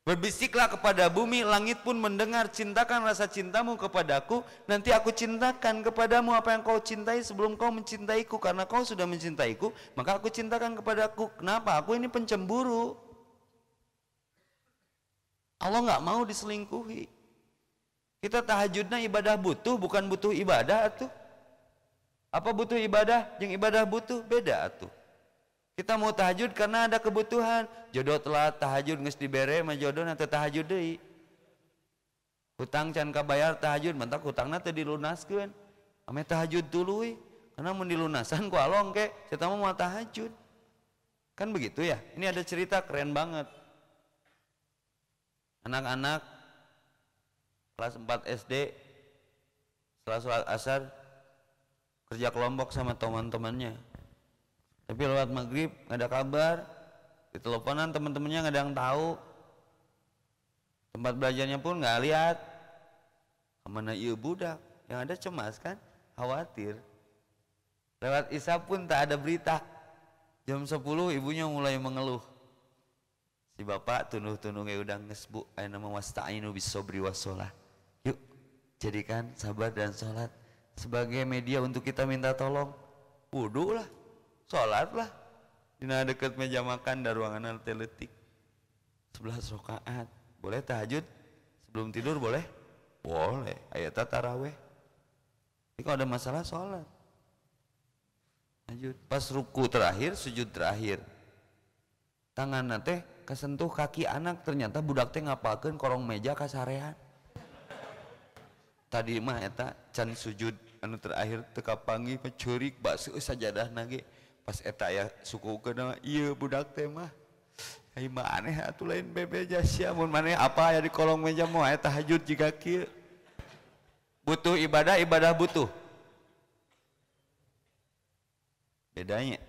Speaker 1: Berbisiklah kepada bumi, langit pun mendengar, cintakan rasa cintamu kepadaku, nanti aku cintakan kepadamu apa yang kau cintai sebelum kau mencintaiku, karena kau sudah mencintaiku, maka aku cintakan kepadaku. Kenapa? Aku ini pencemburu. Allah nggak mau diselingkuhi. Kita tahajudnya ibadah butuh, bukan butuh ibadah tuh. Apa butuh ibadah? Yang ibadah butuh beda atuh. Kita mau tahajud karena ada kebutuhan. Jodoh telah tahajud nges dibere sama jodoh nanti tahajud deh. Hutang can kabayar tahajud, mentak hutang nanti dilunaskan. Ame tahajud tuluy. Karena mau dilunasan ku along ke, saya mau tahajud. Kan begitu ya, ini ada cerita keren banget. Anak-anak kelas 4 SD, setelah sholat asar, kerja kelompok sama teman-temannya tapi lewat maghrib nggak ada kabar di teleponan teman-temannya nggak ada yang tahu tempat belajarnya pun nggak lihat kemana iya budak yang ada cemas kan khawatir lewat isya pun tak ada berita jam 10 ibunya mulai mengeluh si bapak tunuh-tunuh ya udah ngesbu ayo nama wasta'inu bisobri wasolah yuk jadikan sabar dan sholat sebagai media untuk kita minta tolong wudhu lah sholat lah dina deket meja makan dan ruangan teletik sebelah rakaat boleh tahajud sebelum tidur boleh boleh ayat taraweh ini kalau ada masalah sholat tahajud pas ruku terakhir sujud terakhir tangan nate kesentuh kaki anak ternyata budak teh ngapalkan korong meja kasarehan tadi mah eta can sujud anu terakhir tekapangi pencurik bakso sajadah nage pas eta ya suku ke iya budak teh mah mah aneh atuh lain bebe jasiamun mun maneh apa ya di kolong meja mau eta hajud jika kieu butuh ibadah ibadah butuh bedanya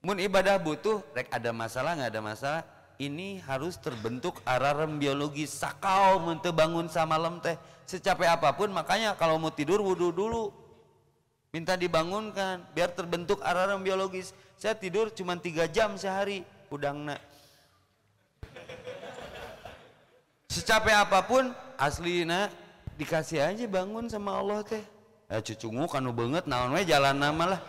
Speaker 1: mun ibadah butuh rek ada masalah nggak ada masalah ini harus terbentuk alarm biologis sakau mente bangun samalam teh secapek apapun makanya kalau mau tidur wudhu dulu minta dibangunkan biar terbentuk alarm biologis saya tidur cuma tiga jam sehari udang nak. secapek apapun asli nak dikasih aja bangun sama Allah teh ya cucungu kanu banget naon jalan nama lah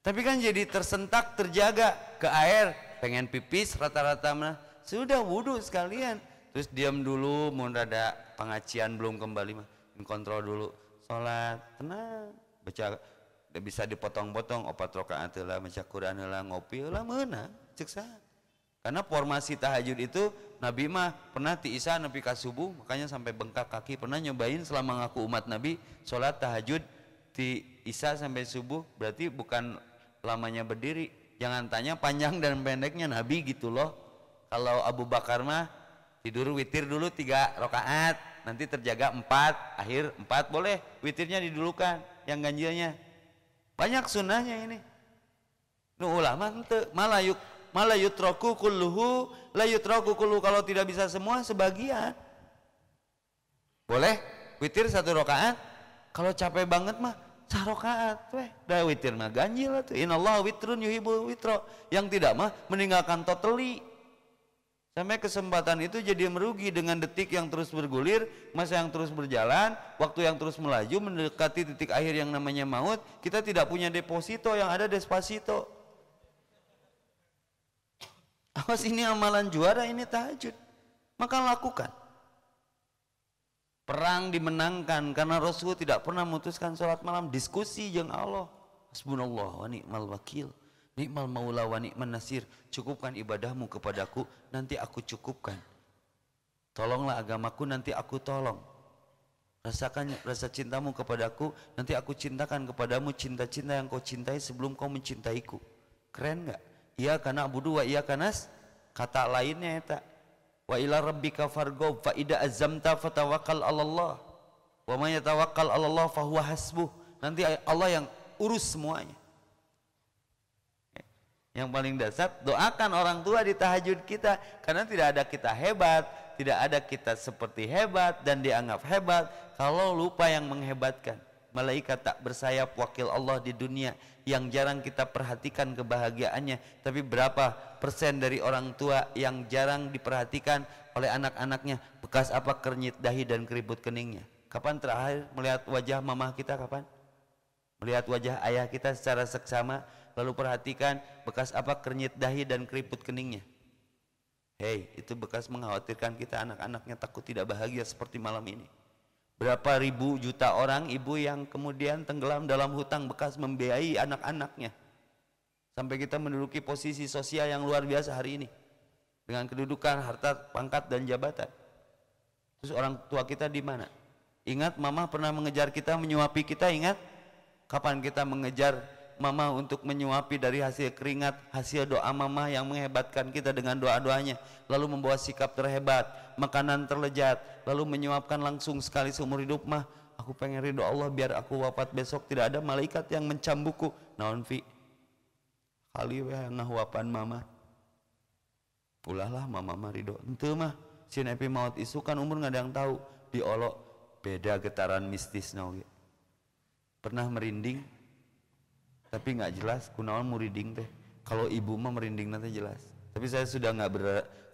Speaker 1: tapi kan jadi tersentak terjaga ke air pengen pipis rata-rata mah sudah wudhu sekalian terus diam dulu mau ada pengajian belum kembali mah kontrol dulu sholat tenang baca udah bisa dipotong-potong opat rokaat lah baca Quran lah ngopi lah menang ceksa karena formasi tahajud itu Nabi mah pernah tiisa Nabi kasubuh makanya sampai bengkak kaki pernah nyobain selama ngaku umat Nabi sholat tahajud tiisa sampai subuh berarti bukan lamanya berdiri jangan tanya panjang dan pendeknya Nabi gitu loh kalau Abu Bakar mah tidur witir dulu tiga rokaat nanti terjaga empat akhir empat boleh witirnya didulukan yang ganjilnya banyak sunnahnya ini nu ulama ente malayuk malayutroku kulluhu layutroku kullu kalau tidak bisa semua sebagian boleh witir satu rokaat kalau capek banget mah sarokaat weh da witir mah ganjil atuh inallah witrun yuhibul witro yang tidak mah meninggalkan totally sampai kesempatan itu jadi merugi dengan detik yang terus bergulir masa yang terus berjalan waktu yang terus melaju mendekati titik akhir yang namanya maut kita tidak punya deposito yang ada despasito awas ini amalan juara ini tahajud maka lakukan Perang dimenangkan karena Rasul tidak pernah memutuskan sholat malam diskusi yang Allah. Hasbunallah wa ni'mal wakil. Nikmal maula wa ni'man nasir. Cukupkan ibadahmu kepadaku, nanti aku cukupkan. Tolonglah agamaku, nanti aku tolong. Rasakan rasa cintamu kepadaku, nanti aku cintakan kepadamu cinta-cinta yang kau cintai sebelum kau mencintaiku. Keren nggak? Iya karena budu wa iya karena kata lainnya ya tak wa ila rabbika fargob fa ida azamta fatawakkal 'ala Allah wa may yatawakkal 'ala Allah fa huwa hasbuh nanti Allah yang urus semuanya yang paling dasar doakan orang tua di tahajud kita karena tidak ada kita hebat tidak ada kita seperti hebat dan dianggap hebat kalau lupa yang menghebatkan malaikat tak bersayap wakil Allah di dunia yang jarang kita perhatikan kebahagiaannya tapi berapa persen dari orang tua yang jarang diperhatikan oleh anak-anaknya bekas apa kernyit dahi dan keriput keningnya kapan terakhir melihat wajah mamah kita kapan melihat wajah ayah kita secara seksama lalu perhatikan bekas apa kernyit dahi dan keriput keningnya hei itu bekas mengkhawatirkan kita anak-anaknya takut tidak bahagia seperti malam ini Berapa ribu juta orang ibu yang kemudian tenggelam dalam hutang bekas membiayai anak-anaknya. Sampai kita menduduki posisi sosial yang luar biasa hari ini. Dengan kedudukan, harta, pangkat, dan jabatan. Terus orang tua kita di mana? Ingat mama pernah mengejar kita, menyuapi kita, ingat? Kapan kita mengejar mama untuk menyuapi dari hasil keringat, hasil doa mama yang menghebatkan kita dengan doa-doanya, lalu membawa sikap terhebat, makanan terlejat, lalu menyuapkan langsung sekali seumur hidup mah, aku pengen ridho Allah biar aku wafat besok tidak ada malaikat yang mencambuku. Naon fi? Kali ya, weh mama. Pulahlah mama mah ridho. Ente mah, si nepi maut isu kan umur nggak ada yang tahu. Diolok, beda getaran mistis naon. Pernah merinding, tapi nggak jelas kunaon muriding teh kalau ibu mah merinding nanti jelas tapi saya sudah nggak ber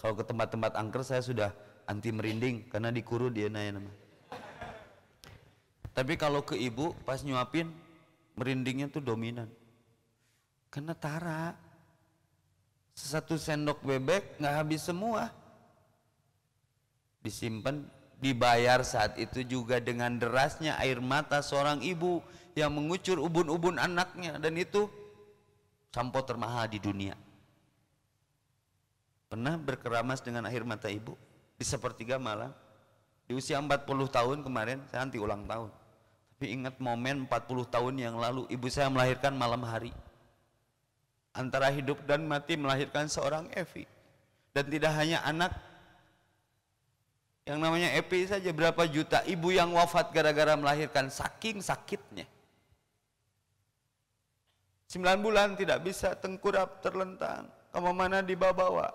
Speaker 1: kalau ke tempat-tempat angker saya sudah anti merinding karena dikuru dia nanya nama tapi kalau ke ibu pas nyuapin merindingnya tuh dominan karena tara satu sendok bebek nggak habis semua disimpan dibayar saat itu juga dengan derasnya air mata seorang ibu yang mengucur ubun-ubun anaknya dan itu sampo termahal di dunia. Pernah berkeramas dengan akhir mata ibu di sepertiga malam di usia 40 tahun kemarin saya nanti ulang tahun. Tapi ingat momen 40 tahun yang lalu ibu saya melahirkan malam hari. Antara hidup dan mati melahirkan seorang Evi. Dan tidak hanya anak yang namanya Epi saja berapa juta ibu yang wafat gara-gara melahirkan saking sakitnya Sembilan bulan tidak bisa, tengkurap terlentang. Kemana-mana bawah. bawa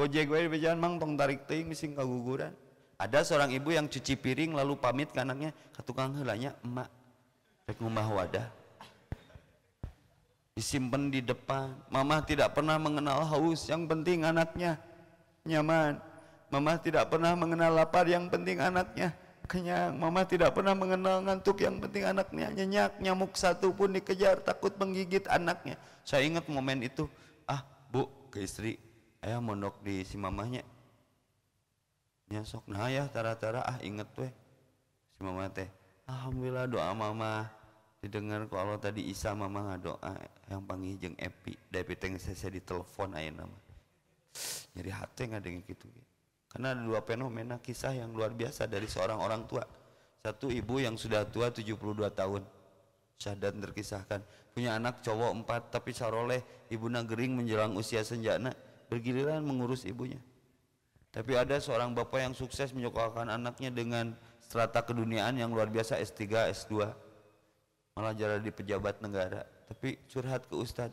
Speaker 1: Gojek gue bejalan mang tong tarik ting mising kaguguran. Ada seorang ibu yang cuci piring lalu pamit ke anaknya ke tukang helanya emak rek ngumah wadah. Disimpan di depan. Mama tidak pernah mengenal haus, yang penting anaknya nyaman. Mama tidak pernah mengenal lapar, yang penting anaknya kenyang. Mama tidak pernah mengenal ngantuk. Yang penting anaknya nyenyak. Nyamuk satu pun dikejar. Takut menggigit anaknya. Saya ingat momen itu. Ah, bu, ke istri. Ayah mondok di si mamahnya. Nyasok. Nah ya, tara-tara. Ah, inget weh. Si mama teh. Alhamdulillah doa mama. Didengar kalau tadi Isa mama doa Yang panggil jeng Epi. Dari piteng saya ditelepon ayah nama. Nyeri hati nggak dengan gitu. Ya. Karena ada dua fenomena kisah yang luar biasa dari seorang orang tua. Satu ibu yang sudah tua 72 tahun. sadar terkisahkan. Punya anak cowok empat tapi saroleh. ibu gering menjelang usia senjana. Bergiliran mengurus ibunya. Tapi ada seorang bapak yang sukses menyekolahkan anaknya dengan strata keduniaan yang luar biasa S3, S2. Malah jalan di pejabat negara. Tapi curhat ke Ustad.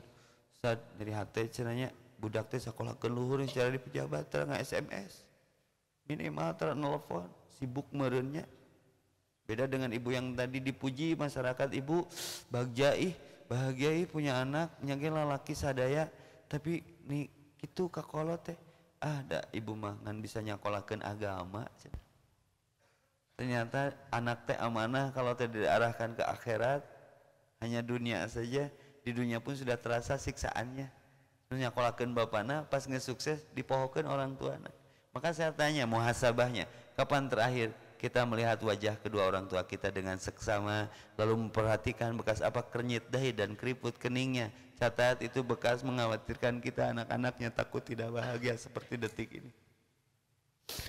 Speaker 1: Ustad dari hati cenanya budak teh sekolah keluhur secara di pejabat terang SMS minimal telepon sibuk merenya beda dengan ibu yang tadi dipuji masyarakat ibu bahagia ih, bahagia ih punya anak nyage laki sadaya tapi nih itu kakolot teh ah da ibu mah ngan bisa nyakolaken agama ternyata anak teh amanah kalau teh diarahkan ke akhirat hanya dunia saja di dunia pun sudah terasa siksaannya nyakolakeun bapana pas ngesukses dipohokan orang tuana maka saya tanya muhasabahnya, kapan terakhir kita melihat wajah kedua orang tua kita dengan seksama, lalu memperhatikan bekas apa kernyit dahi dan keriput keningnya. Catat itu bekas mengkhawatirkan kita anak-anaknya takut tidak bahagia seperti detik ini.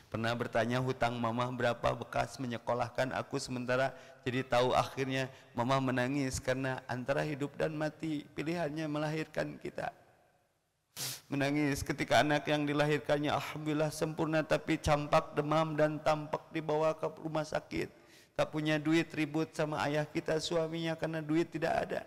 Speaker 1: Pernah bertanya hutang mamah berapa bekas menyekolahkan aku sementara jadi tahu akhirnya mamah menangis karena antara hidup dan mati pilihannya melahirkan kita menangis ketika anak yang dilahirkannya alhamdulillah sempurna tapi campak demam dan tampak dibawa ke rumah sakit tak punya duit ribut sama ayah kita suaminya karena duit tidak ada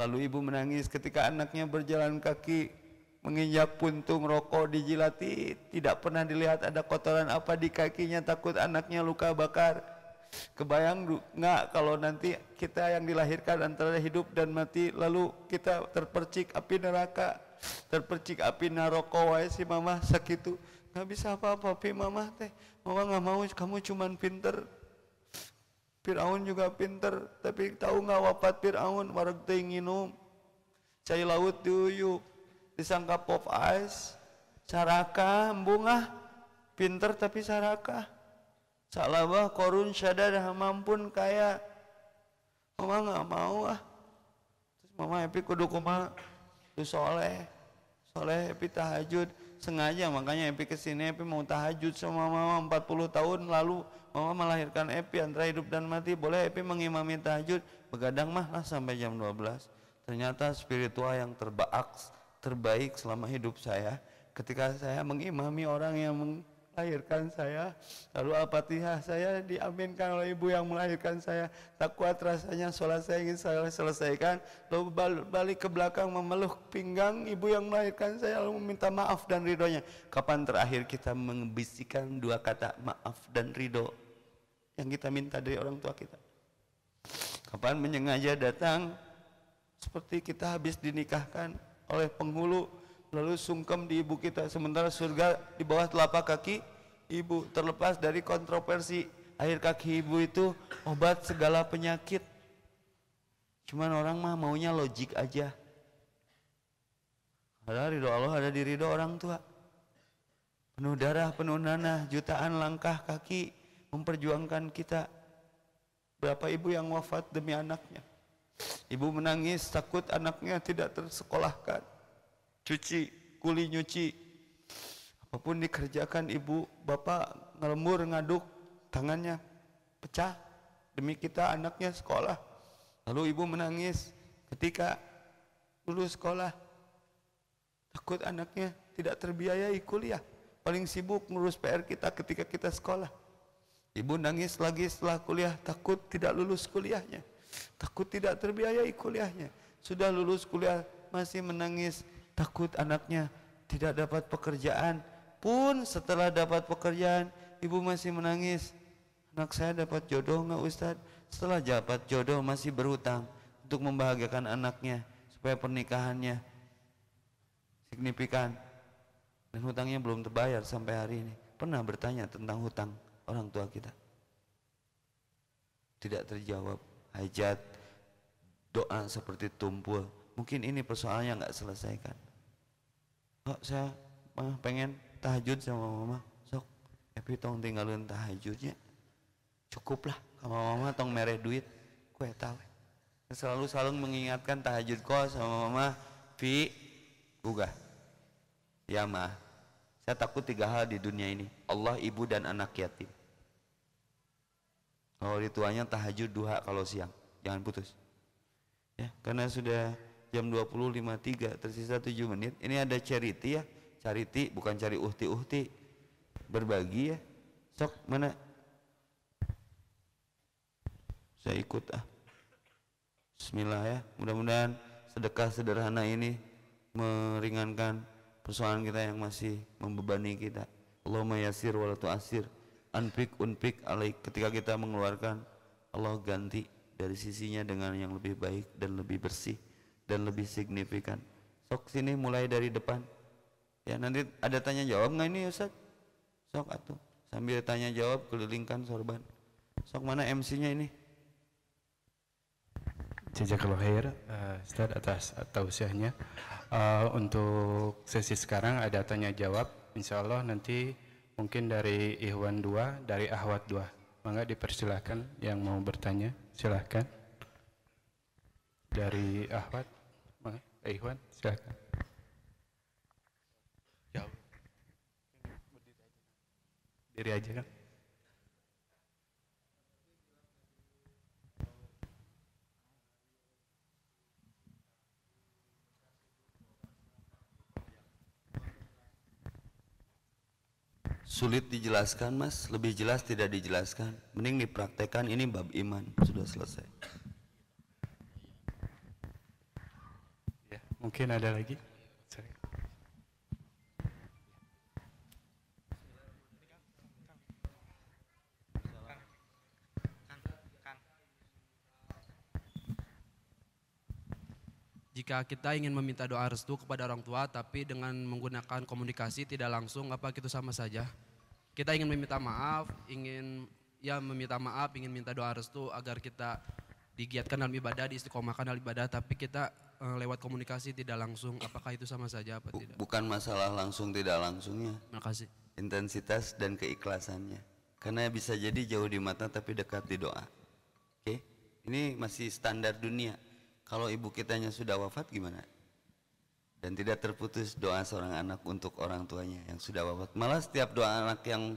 Speaker 1: lalu ibu menangis ketika anaknya berjalan kaki menginjak puntung rokok dijilati tidak pernah dilihat ada kotoran apa di kakinya takut anaknya luka bakar Kebayang nggak kalau nanti kita yang dilahirkan antara hidup dan mati, lalu kita terpercik api neraka, terpercik api neraka wae si mama sakitu. Nggak bisa apa-apa, pi mama teh. Mama nggak mau, kamu cuman pinter. Fir'aun juga pinter, tapi tahu nggak wafat Fir'aun, warag teh nginum. Cai laut diuyuk, disangka pop ice, saraka bunga, pinter tapi sarakah. Salamah korun syadar hamampun kaya. Mama nggak mau ah. Terus mama Epi kudu koma Kudu soleh. Soleh Epi tahajud. Sengaja makanya Epi kesini Epi mau tahajud sama mama 40 tahun lalu. Mama melahirkan Epi antara hidup dan mati. Boleh Epi mengimami tahajud. Begadang mah lah sampai jam 12. Ternyata spiritual yang terbaik terbaik selama hidup saya. Ketika saya mengimami orang yang melahirkan saya. Lalu Al-Fatihah saya diaminkan oleh ibu yang melahirkan saya. Tak kuat rasanya sholat saya ingin saya selesaikan. Lalu balik ke belakang memeluk pinggang ibu yang melahirkan saya. Lalu meminta maaf dan ridhonya. Kapan terakhir kita membisikkan dua kata maaf dan ridho yang kita minta dari orang tua kita? Kapan menyengaja datang seperti kita habis dinikahkan oleh penghulu lalu sungkem di ibu kita sementara surga di bawah telapak kaki ibu terlepas dari kontroversi air kaki ibu itu obat segala penyakit cuman orang mah maunya logik aja ada ridho Allah ada di ridho orang tua penuh darah penuh nanah jutaan langkah kaki memperjuangkan kita berapa ibu yang wafat demi anaknya ibu menangis takut anaknya tidak tersekolahkan cuci, kuli nyuci. Apapun dikerjakan ibu, bapak ngelemur, ngaduk, tangannya pecah. Demi kita anaknya sekolah. Lalu ibu menangis ketika lulus sekolah. Takut anaknya tidak terbiayai kuliah. Paling sibuk ngurus PR kita ketika kita sekolah. Ibu nangis lagi setelah kuliah, takut tidak lulus kuliahnya. Takut tidak terbiayai kuliahnya. Sudah lulus kuliah, masih menangis takut anaknya tidak dapat pekerjaan pun setelah dapat pekerjaan ibu masih menangis anak saya dapat jodoh nggak Ustadz setelah dapat jodoh masih berhutang untuk membahagiakan anaknya supaya pernikahannya signifikan dan hutangnya belum terbayar sampai hari ini pernah bertanya tentang hutang orang tua kita tidak terjawab hajat doa seperti tumpul mungkin ini persoalannya nggak selesaikan oh, saya pengen tahajud sama mama sok tapi tong tinggalin tahajudnya cukuplah sama mama tong mereh duit kue tahu selalu selalu mengingatkan tahajud kok sama mama pi buga ya mah saya takut tiga hal di dunia ini Allah ibu dan anak yatim kalau rituanya tahajud duha kalau siang jangan putus ya karena sudah jam 20.53 tersisa 7 menit ini ada charity ya charity bukan cari uhti-uhti berbagi ya sok mana saya ikut ah bismillah ya mudah-mudahan sedekah sederhana ini meringankan persoalan kita yang masih membebani kita Allahumma yasir walatu asir unpick unpick alaik ketika kita mengeluarkan Allah ganti dari sisinya dengan yang lebih baik dan lebih bersih dan lebih signifikan. Sok sini mulai dari depan. Ya nanti ada tanya jawab nggak ini Ustaz? Sok atau sambil tanya jawab kelilingkan sorban. Sok mana MC-nya ini?
Speaker 2: Jazakallah kalau akhir, eh, Ustaz atas tausiahnya. Uh,
Speaker 1: untuk sesi sekarang ada tanya jawab. Insya Allah nanti mungkin dari Ikhwan 2, dari Ahwat 2. Mangga dipersilahkan yang mau bertanya, silahkan.
Speaker 2: Dari Ahwat. Ikhwan, silakan. Jauh. Ya. Diri aja kan.
Speaker 1: Sulit dijelaskan mas, lebih jelas tidak dijelaskan. Mending dipraktekan ini bab iman, sudah selesai.
Speaker 2: Mungkin ada lagi? Jika kita ingin meminta doa restu kepada
Speaker 1: orang tua, tapi dengan menggunakan komunikasi tidak langsung, apa itu sama saja? Kita ingin meminta maaf, ingin ya meminta maaf, ingin minta doa restu agar kita digiatkan dalam ibadah, diistiqomahkan dalam ibadah, tapi kita uh, lewat komunikasi tidak langsung apakah itu sama saja apa tidak? Bukan masalah langsung tidak langsungnya. Makasih. Intensitas dan keikhlasannya. Karena bisa jadi jauh di mata tapi dekat di doa. Oke. Okay? Ini masih standar dunia. Kalau ibu kitanya sudah wafat gimana? Dan tidak terputus doa seorang anak untuk orang tuanya yang sudah wafat. Malah setiap doa anak yang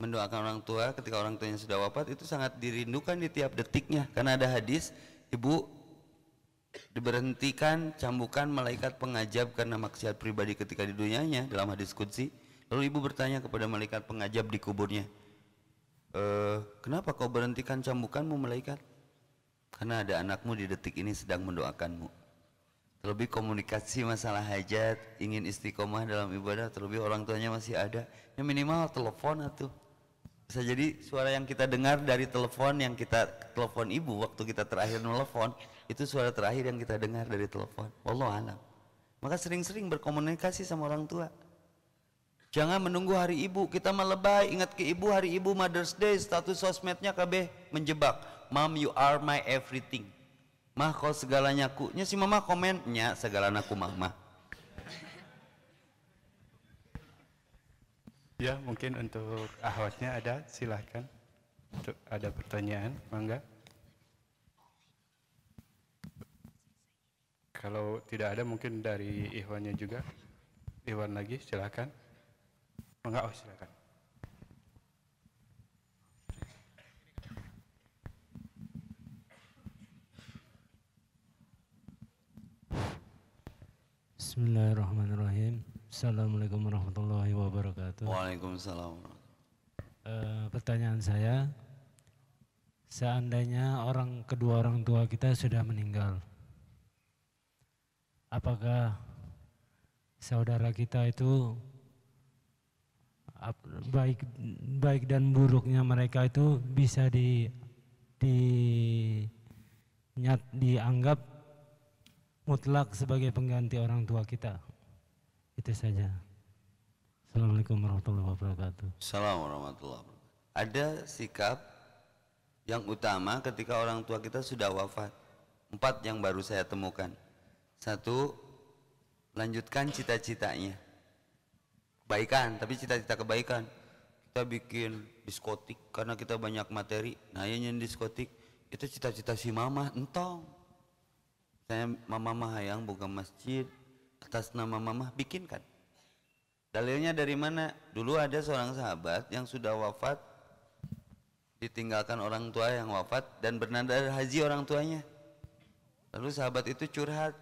Speaker 1: mendoakan orang tua ketika orang tuanya sudah wafat itu sangat dirindukan di tiap detiknya karena ada hadis ibu diberhentikan cambukan malaikat pengajab karena maksiat pribadi ketika di dunianya dalam hadis kudsi lalu ibu bertanya kepada malaikat pengajab di kuburnya e, kenapa kau berhentikan cambukanmu malaikat karena ada anakmu di detik ini sedang mendoakanmu terlebih komunikasi masalah hajat ingin istiqomah dalam ibadah terlebih orang tuanya masih ada ya minimal telepon atau bisa jadi suara yang kita dengar dari telepon yang kita telepon ibu waktu kita terakhir nelfon itu suara terakhir yang kita dengar dari telepon. Allah alam. Maka sering-sering berkomunikasi sama orang tua. Jangan menunggu hari ibu, kita melebay, ingat ke ibu hari ibu Mother's Day, status sosmednya KB menjebak. Mom, you are my everything. Mah kau segalanya ku. Nya si mama nya segalanya ku mama.
Speaker 2: Ya mungkin untuk ahwatnya ada silahkan. Untuk ada pertanyaan, mangga. Kalau tidak ada mungkin dari Ikhwannya juga. Ikhwan lagi silakan. Enggak, oh silakan. Bismillahirrahmanirrahim. Assalamualaikum warahmatullahi wabarakatuh.
Speaker 1: Waalaikumsalam.
Speaker 2: E, pertanyaan saya, seandainya orang kedua orang tua kita sudah meninggal, apakah saudara kita itu baik baik dan buruknya mereka itu bisa di di nyat dianggap mutlak sebagai pengganti orang tua kita. Itu saja. Assalamualaikum warahmatullahi wabarakatuh. Assalamualaikum
Speaker 1: warahmatullahi wabarakatuh. Ada sikap yang utama ketika orang tua kita sudah wafat. Empat yang baru saya temukan. Satu, lanjutkan cita-citanya. Kebaikan, tapi cita-cita kebaikan. Kita bikin diskotik karena kita banyak materi. Nah, yang diskotik itu cita-cita si mama entong. Saya mama mah yang buka masjid atas nama mama bikinkan. Dalilnya dari mana? Dulu ada seorang sahabat yang sudah wafat ditinggalkan orang tua yang wafat dan bernada haji orang tuanya. Lalu sahabat itu curhat,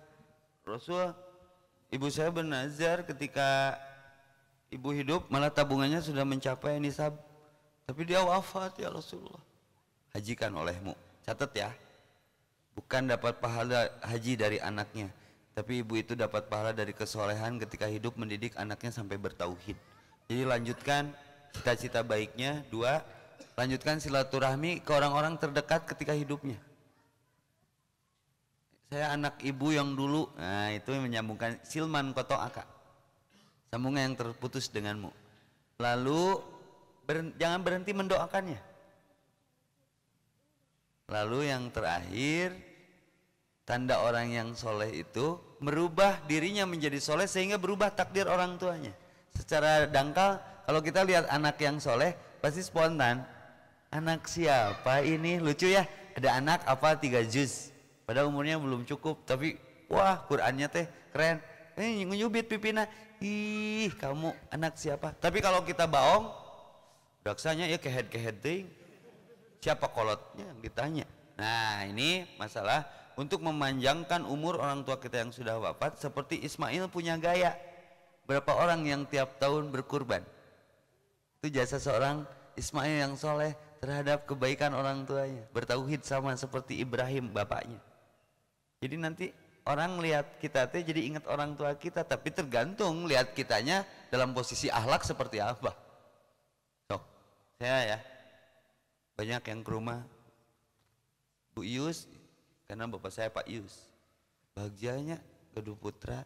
Speaker 1: Rasul ibu saya bernazar ketika ibu hidup malah tabungannya sudah mencapai nisab tapi dia wafat ya Rasulullah hajikan olehmu catat ya bukan dapat pahala haji dari anaknya tapi ibu itu dapat pahala dari kesolehan ketika hidup mendidik anaknya sampai bertauhid jadi lanjutkan cita-cita baiknya dua lanjutkan silaturahmi ke orang-orang terdekat ketika hidupnya saya anak ibu yang dulu nah itu menyambungkan silman koto aka sambungan yang terputus denganmu lalu ber, jangan berhenti mendoakannya lalu yang terakhir tanda orang yang soleh itu merubah dirinya menjadi soleh sehingga berubah takdir orang tuanya secara dangkal kalau kita lihat anak yang soleh pasti spontan anak siapa ini lucu ya ada anak apa tiga juz Padahal umurnya belum cukup, tapi wah Qurannya teh keren. Eh nyubit pipina, ih kamu anak siapa? Tapi kalau kita baong, daksanya ya kehead keheading. Siapa kolotnya yang ditanya. Nah ini masalah untuk memanjangkan umur orang tua kita yang sudah wafat seperti Ismail punya gaya. Berapa orang yang tiap tahun berkurban? Itu jasa seorang Ismail yang soleh terhadap kebaikan orang tuanya. Bertauhid sama seperti Ibrahim bapaknya. Jadi nanti orang lihat kita teh jadi ingat orang tua kita, tapi tergantung lihat kitanya dalam posisi ahlak seperti apa. Sok, saya ya, banyak yang ke rumah Bu Yus karena bapak saya Pak Yus, bahagianya kedua Putra,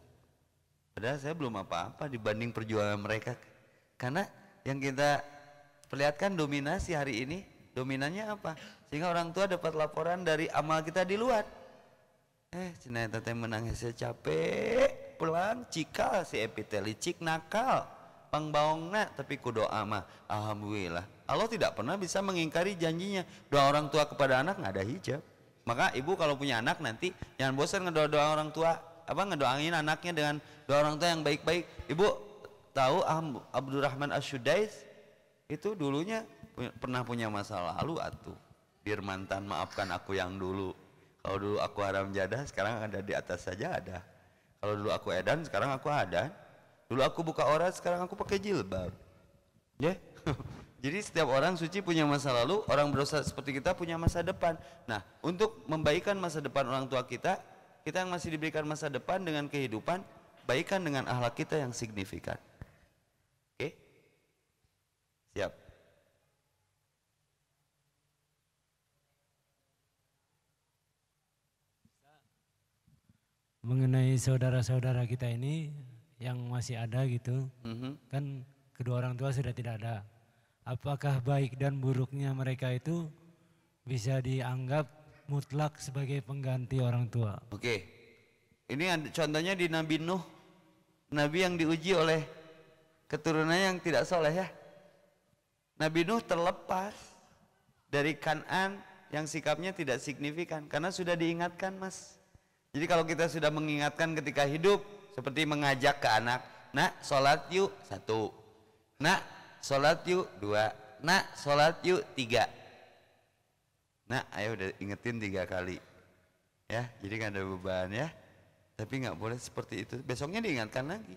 Speaker 1: padahal saya belum apa-apa dibanding perjuangan mereka. Karena yang kita perlihatkan dominasi hari ini, dominannya apa? Sehingga orang tua dapat laporan dari amal kita di luar eh cina tete teh menang hese capek pulang cikal si epiteli cik nakal nak tapi ku doa mah alhamdulillah Allah tidak pernah bisa mengingkari janjinya doa orang tua kepada anak nggak ada hijab maka ibu kalau punya anak nanti jangan bosan ngedoa doa orang tua apa ngedoain anaknya dengan doa orang tua yang baik-baik ibu tahu Abdurrahman Ashudais itu dulunya pernah punya masa lalu atuh biar mantan maafkan aku yang dulu kalau dulu aku haram jadah, sekarang ada di atas saja ada. Kalau dulu aku edan, sekarang aku ada. Dulu aku buka orang, sekarang aku pakai jilbab. Ya. Yeah? Jadi setiap orang suci punya masa lalu, orang berdosa seperti kita punya masa depan. Nah, untuk membaikan masa depan orang tua kita, kita yang masih diberikan masa depan dengan kehidupan, baikan dengan ahlak kita yang signifikan. Oke? Okay? Siap.
Speaker 2: mengenai saudara-saudara kita ini yang masih ada gitu, mm-hmm. kan kedua orang tua sudah tidak ada. Apakah baik dan buruknya mereka itu bisa dianggap mutlak sebagai pengganti orang tua?
Speaker 1: Oke, ini contohnya di Nabi Nuh, Nabi yang diuji oleh keturunan yang tidak soleh ya. Nabi Nuh terlepas dari Kanan yang sikapnya tidak signifikan karena sudah diingatkan mas jadi kalau kita sudah mengingatkan ketika hidup, seperti mengajak ke anak, nak sholat yuk satu, nak sholat yuk dua, nak sholat yuk tiga. Nak ayo udah ingetin tiga kali, ya jadi nggak ada beban ya. Tapi nggak boleh seperti itu. Besoknya diingatkan lagi.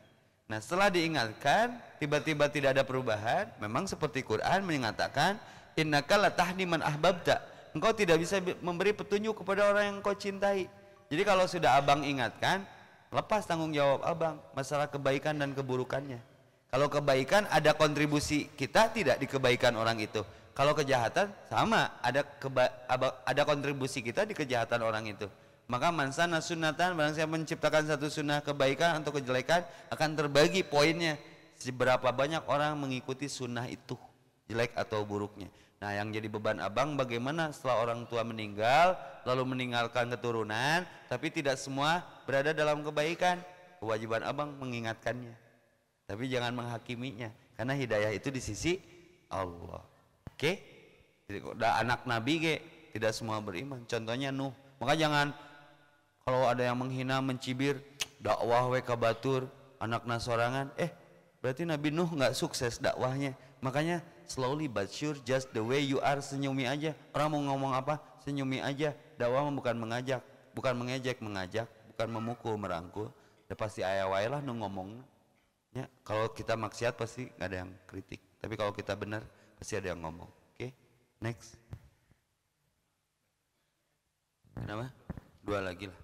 Speaker 1: Nah setelah diingatkan, tiba-tiba tidak ada perubahan. Memang seperti Quran mengatakan, Inna latahni man ahbabta. Engkau tidak bisa memberi petunjuk kepada orang yang kau cintai. Jadi kalau sudah abang ingatkan, lepas tanggung jawab abang masalah kebaikan dan keburukannya. Kalau kebaikan ada kontribusi kita tidak di kebaikan orang itu. Kalau kejahatan sama ada keba, ada kontribusi kita di kejahatan orang itu. Maka mansana sunatan barang saya menciptakan satu sunnah kebaikan atau kejelekan akan terbagi poinnya seberapa banyak orang mengikuti sunnah itu jelek atau buruknya. Nah, yang jadi beban abang bagaimana setelah orang tua meninggal, lalu meninggalkan keturunan, tapi tidak semua berada dalam kebaikan. Kewajiban abang mengingatkannya. Tapi jangan menghakiminya, karena hidayah itu di sisi Allah. Oke? Okay? anak nabi ke tidak semua beriman. Contohnya Nuh. Maka jangan kalau ada yang menghina, mencibir, dakwah weka batur, anak nasorangan, eh berarti Nabi Nuh nggak sukses dakwahnya. Makanya slowly but sure just the way you are senyumi aja orang mau ngomong apa senyumi aja dakwah bukan mengajak bukan mengejek mengajak bukan memukul merangkul ya pasti ayah lah nung ngomong ya kalau kita maksiat pasti nggak ada yang kritik tapi kalau kita benar pasti ada yang ngomong oke okay? next kenapa dua lagi lah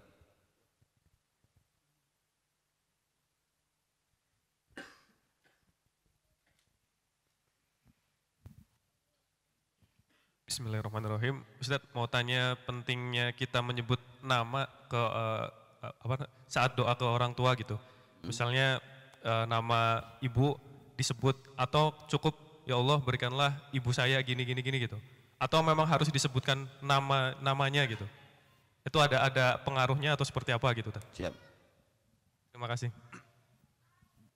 Speaker 1: Bismillahirrahmanirrahim. Ustaz mau tanya pentingnya kita menyebut nama ke uh, apa saat doa ke orang tua gitu. Misalnya uh, nama ibu disebut atau cukup ya Allah berikanlah ibu saya gini gini gini gitu. Atau memang harus disebutkan nama namanya gitu. Itu ada ada pengaruhnya atau seperti apa gitu, Ustaz? Siap. Terima kasih.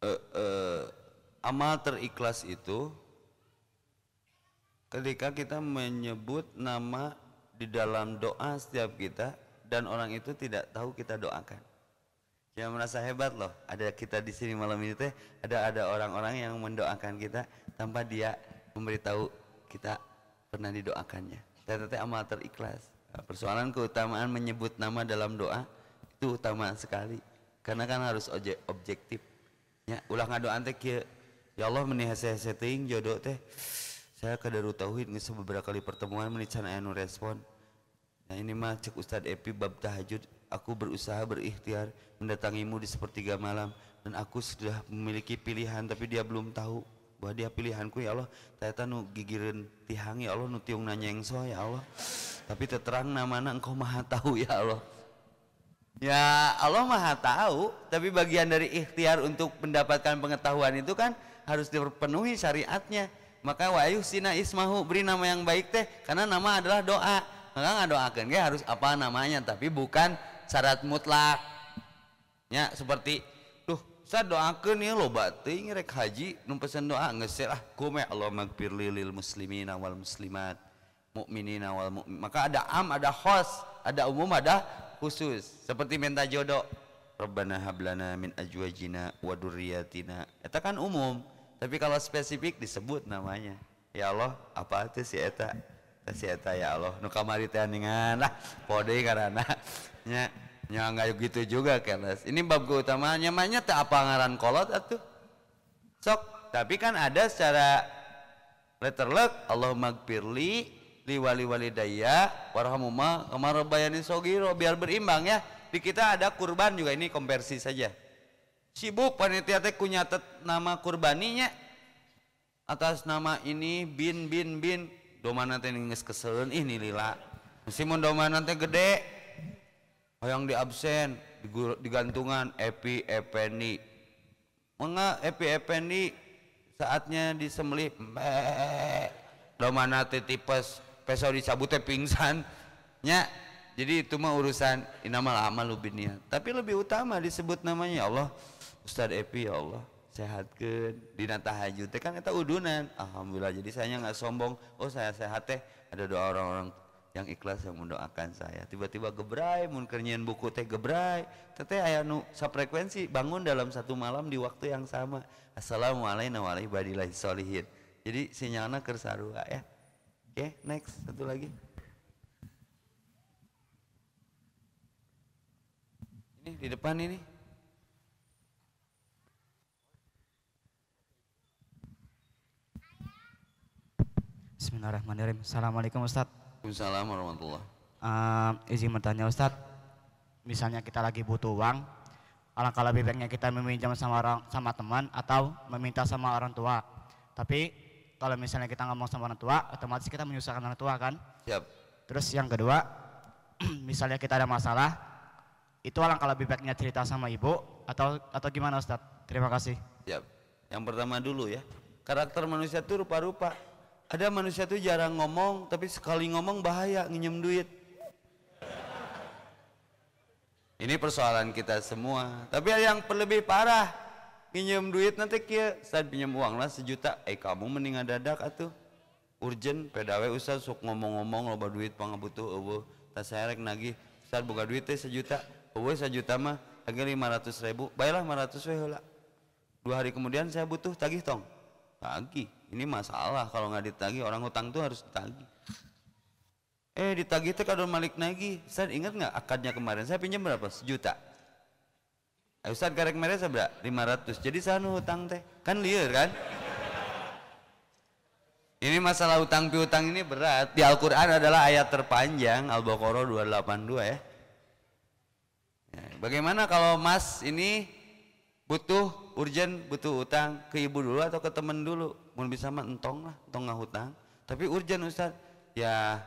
Speaker 1: Uh, uh, amal terikhlas itu ketika kita menyebut nama di dalam doa setiap kita dan orang itu tidak tahu kita doakan. Yang merasa hebat loh, ada kita di sini malam ini teh ada ada orang-orang yang mendoakan kita tanpa dia memberitahu kita pernah didoakannya. Teteh amal terikhlas. Nah, persoalan keutamaan menyebut nama dalam doa itu utama sekali karena kan harus objektif. Ya, ulah ngadoan teh ya Allah menihase setting jodoh teh saya ke Darut Tauhid nggak beberapa kali pertemuan menicana anu respon nah ini mah cek Ustadz Epi bab tahajud aku berusaha berikhtiar mendatangimu di sepertiga malam dan aku sudah memiliki pilihan tapi dia belum tahu bahwa dia pilihanku ya Allah ternyata nu gigirin tihang ya Allah nu tiung nanya yang so ya Allah tapi terang nama engkau maha tahu ya Allah ya Allah maha tahu tapi bagian dari ikhtiar untuk mendapatkan pengetahuan itu kan harus dipenuhi syariatnya maka wayu sina ismahu beri nama yang baik teh karena nama adalah doa maka nggak doakan ya harus apa namanya tapi bukan syarat mutlak ya seperti tuh saya doakan ya lo batin rek haji numpasan doa ngesel ah kume Allah magfir lil muslimin awal muslimat mukminin awal mu'min. maka ada am ada khos ada umum ada khusus seperti minta jodoh Rabbana hablana min ajwajina wa durriyatina itu kan umum tapi kalau spesifik disebut namanya. Ya Allah, apa itu si eta? Si eta ya Allah, nu kamari teh ningan lah, pode karena nya nya enggak gitu juga keles. Ini bab utamanya namanya teh apa ngaran kolot atuh? Sok, tapi kan ada secara letter letterlek Allahumma wali liwali walidayya warhamhuma kamar bayani sogiro biar berimbang ya. Di kita ada kurban juga ini konversi saja sibuk panitia teh kunyatet nama kurbaninya atas nama ini bin bin bin domana teh nges ini lila nilila meskipun domana teh gede yang di absen digantungan Epi Epeni menga Epi Epeni saatnya disembelih domana teh tipes peso dicabut teh pingsan nya jadi itu mah urusan inamal amal lubinnya tapi lebih utama disebut namanya ya Allah Ustadz Epi ya Allah sehat ke dina tahajud teh kan kita udunan Alhamdulillah jadi saya nggak sombong oh saya sehat teh ada doa orang-orang yang ikhlas yang mendoakan saya tiba-tiba gebrai mun buku teh gebrai teteh aya nu frekuensi bangun dalam satu malam di waktu yang sama Assalamualaikum warahmatullahi wabarakatuh jadi sinyalnya kersarua ya oke okay, next satu lagi ini di depan ini Bismillahirrahmanirrahim. Assalamualaikum Ustaz. Waalaikumsalam warahmatullahi wabarakatuh. Eh, izin bertanya Ustaz, misalnya kita lagi butuh uang, alangkah lebih baiknya kita meminjam sama orang sama teman atau meminta sama orang tua. Tapi kalau misalnya kita ngomong sama orang tua, otomatis kita menyusahkan orang tua kan? Yep. Terus yang kedua, misalnya kita ada masalah, itu alangkah lebih baiknya cerita sama ibu atau atau gimana Ustaz? Terima kasih. Yep. Yang pertama dulu ya, karakter manusia itu rupa-rupa ada manusia tuh jarang ngomong tapi sekali ngomong bahaya nginjem duit ini persoalan kita semua tapi yang lebih parah nginjem duit nanti kia saat pinjam uang lah sejuta eh kamu mendingan dadak atuh urgent pedawe usah sok ngomong-ngomong loba duit pangabutuh eueuh tas serek nagih saat buka duit teh sejuta eueuh sejuta mah lagi ratus ribu baiklah lima ratus we heula dua hari kemudian saya butuh tagih tong tagih ini masalah kalau nggak ditagi orang utang tuh harus ditagi. eh ditagi itu kalau Malik nagih Saya ingat nggak akadnya kemarin saya pinjam berapa sejuta eh, Ustaz karek kemarin saya berapa 500 jadi saya nu hutang teh kan liar kan ini masalah utang piutang ini berat di Al-Quran adalah ayat terpanjang Al-Baqarah 282 ya. ya Bagaimana kalau Mas ini butuh urgen butuh utang ke ibu dulu atau ke teman dulu? mun bisa mah entong lah entong ngahutang tapi urjan ustad ya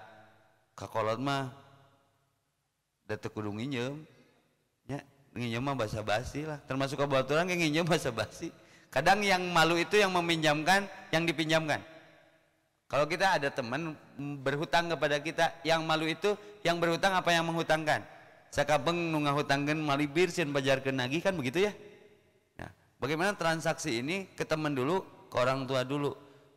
Speaker 1: kakolot mah datuk kudu nginjem ya nginjem mah basa basi lah termasuk kebaturan yang nginjem basa basi kadang yang malu itu yang meminjamkan yang dipinjamkan kalau kita ada teman mm, berhutang kepada kita yang malu itu yang berhutang apa yang menghutangkan sakabeng nungah hutangkan malibir sih bajarkeun nagih kan begitu ya nah, bagaimana transaksi ini ke teman dulu ke orang tua dulu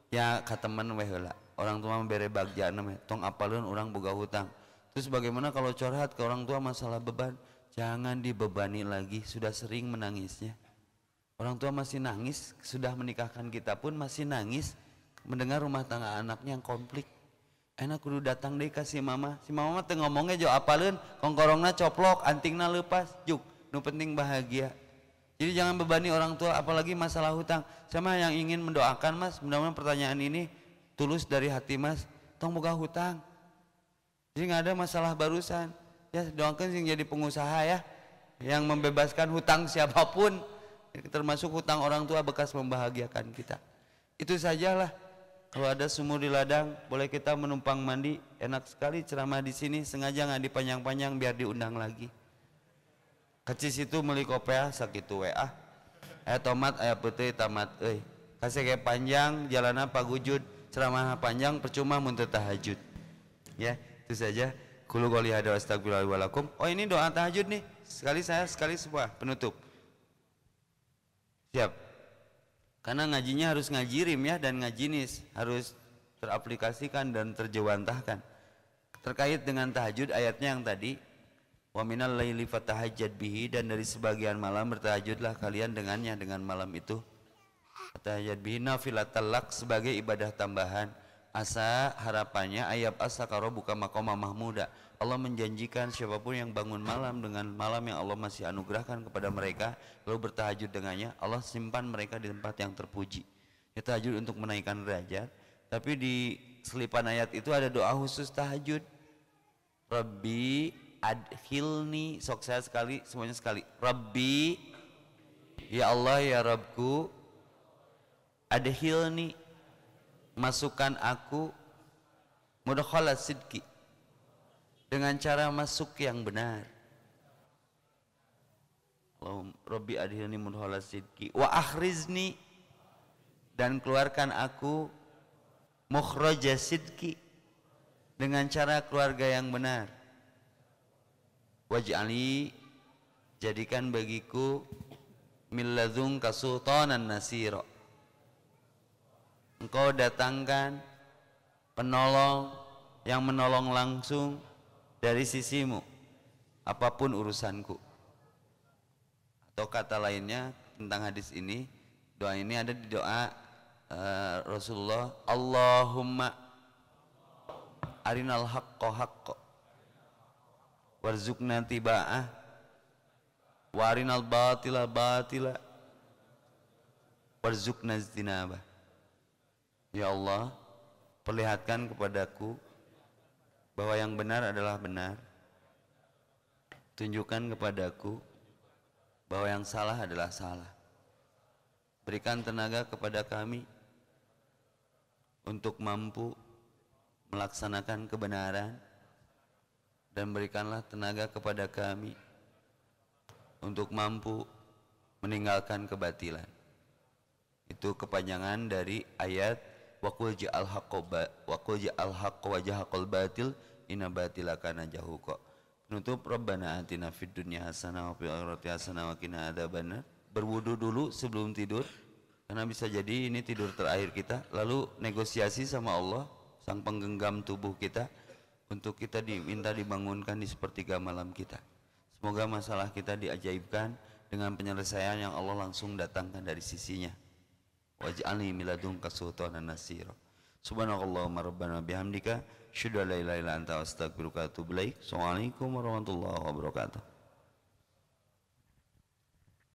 Speaker 1: ya ke teman weh lah orang tua memberi bagja namanya tong apalun orang buka hutang terus bagaimana kalau curhat ke orang tua masalah beban jangan dibebani lagi sudah sering menangisnya orang tua masih nangis sudah menikahkan kita pun masih nangis mendengar rumah tangga anaknya yang konflik enak kudu datang deh kasih mama si mama teh ngomongnya jo apalun kongkorongnya coplok antingnya lepas juk nu penting bahagia jadi jangan bebani orang tua apalagi masalah hutang. Sama yang ingin mendoakan mas, mudah-mudahan pertanyaan ini tulus dari hati mas. Tong moga hutang. Jadi nggak ada masalah barusan. Ya doakan sih jadi pengusaha ya, yang membebaskan hutang siapapun, termasuk hutang orang tua bekas membahagiakan kita. Itu sajalah. Kalau ada sumur di ladang, boleh kita menumpang mandi. Enak sekali ceramah di sini. Sengaja nggak dipanjang-panjang biar diundang lagi. Kecis itu meli kopea sakitu wa ah eh tomat ayah putih tamat eh kasih kayak panjang jalanan pagujud ceramah panjang percuma muntah tahajud ya itu saja kulu goli hada astagfirullahaladzim oh ini doa tahajud nih sekali saya sekali sebuah penutup siap karena ngajinya harus ngajirim ya dan ngajinis harus teraplikasikan dan terjewantahkan terkait dengan tahajud ayatnya yang tadi Wa minal laili fatahajjad bihi dan dari sebagian malam bertahajudlah kalian dengannya dengan malam itu. Fatahajjad bihi nafilatalak sebagai ibadah tambahan. Asa harapannya ayab asa karo buka makoma mahmuda. Allah menjanjikan siapapun yang bangun malam dengan malam yang Allah masih anugerahkan kepada mereka lalu bertahajud dengannya Allah simpan mereka di tempat yang terpuji. bertahajud ya, tahajud untuk menaikkan derajat. Tapi di selipan ayat itu ada doa khusus tahajud. Rabbi adhilni sok saya sekali semuanya sekali Rabbi ya Allah ya Rabku adhilni masukkan aku mudakhala sidki dengan cara masuk yang benar Allahum Rabbi adhilni mudakhala sidki wa akhrizni dan keluarkan aku mukhraja sidki dengan cara keluarga yang benar waj'ali jadikan bagiku milladzunka kasultanan nasiro engkau datangkan penolong yang menolong langsung dari sisimu apapun urusanku atau kata lainnya tentang hadis ini doa ini ada di doa uh, Rasulullah Allahumma arinal haqqo haqqo warzukna tiba'ah warinal batila batila warzukna zinabah Ya Allah perlihatkan kepadaku bahwa yang benar adalah benar tunjukkan kepadaku bahwa yang salah adalah salah berikan tenaga kepada kami untuk mampu melaksanakan kebenaran dan berikanlah tenaga kepada kami untuk mampu meninggalkan kebatilan. Itu kepanjangan dari ayat wakul ja'al haqqoba waqul ja'al haqqo wajahaqal batil ina batila kana Penutup robbana atina fid dunya hasanah wa fil hasanah wa ada Bana. Berwudu dulu sebelum tidur karena bisa jadi ini tidur terakhir kita lalu negosiasi sama Allah sang penggenggam tubuh kita untuk kita diminta dibangunkan di sepertiga malam kita. Semoga masalah kita diajaibkan dengan penyelesaian yang Allah langsung datangkan dari sisinya. Waj'alni miladun kasultanan nasira. Subhanakallahumma rabbana bihamdika. Syudah la ilaha illa anta wa atubu Assalamualaikum warahmatullahi wabarakatuh.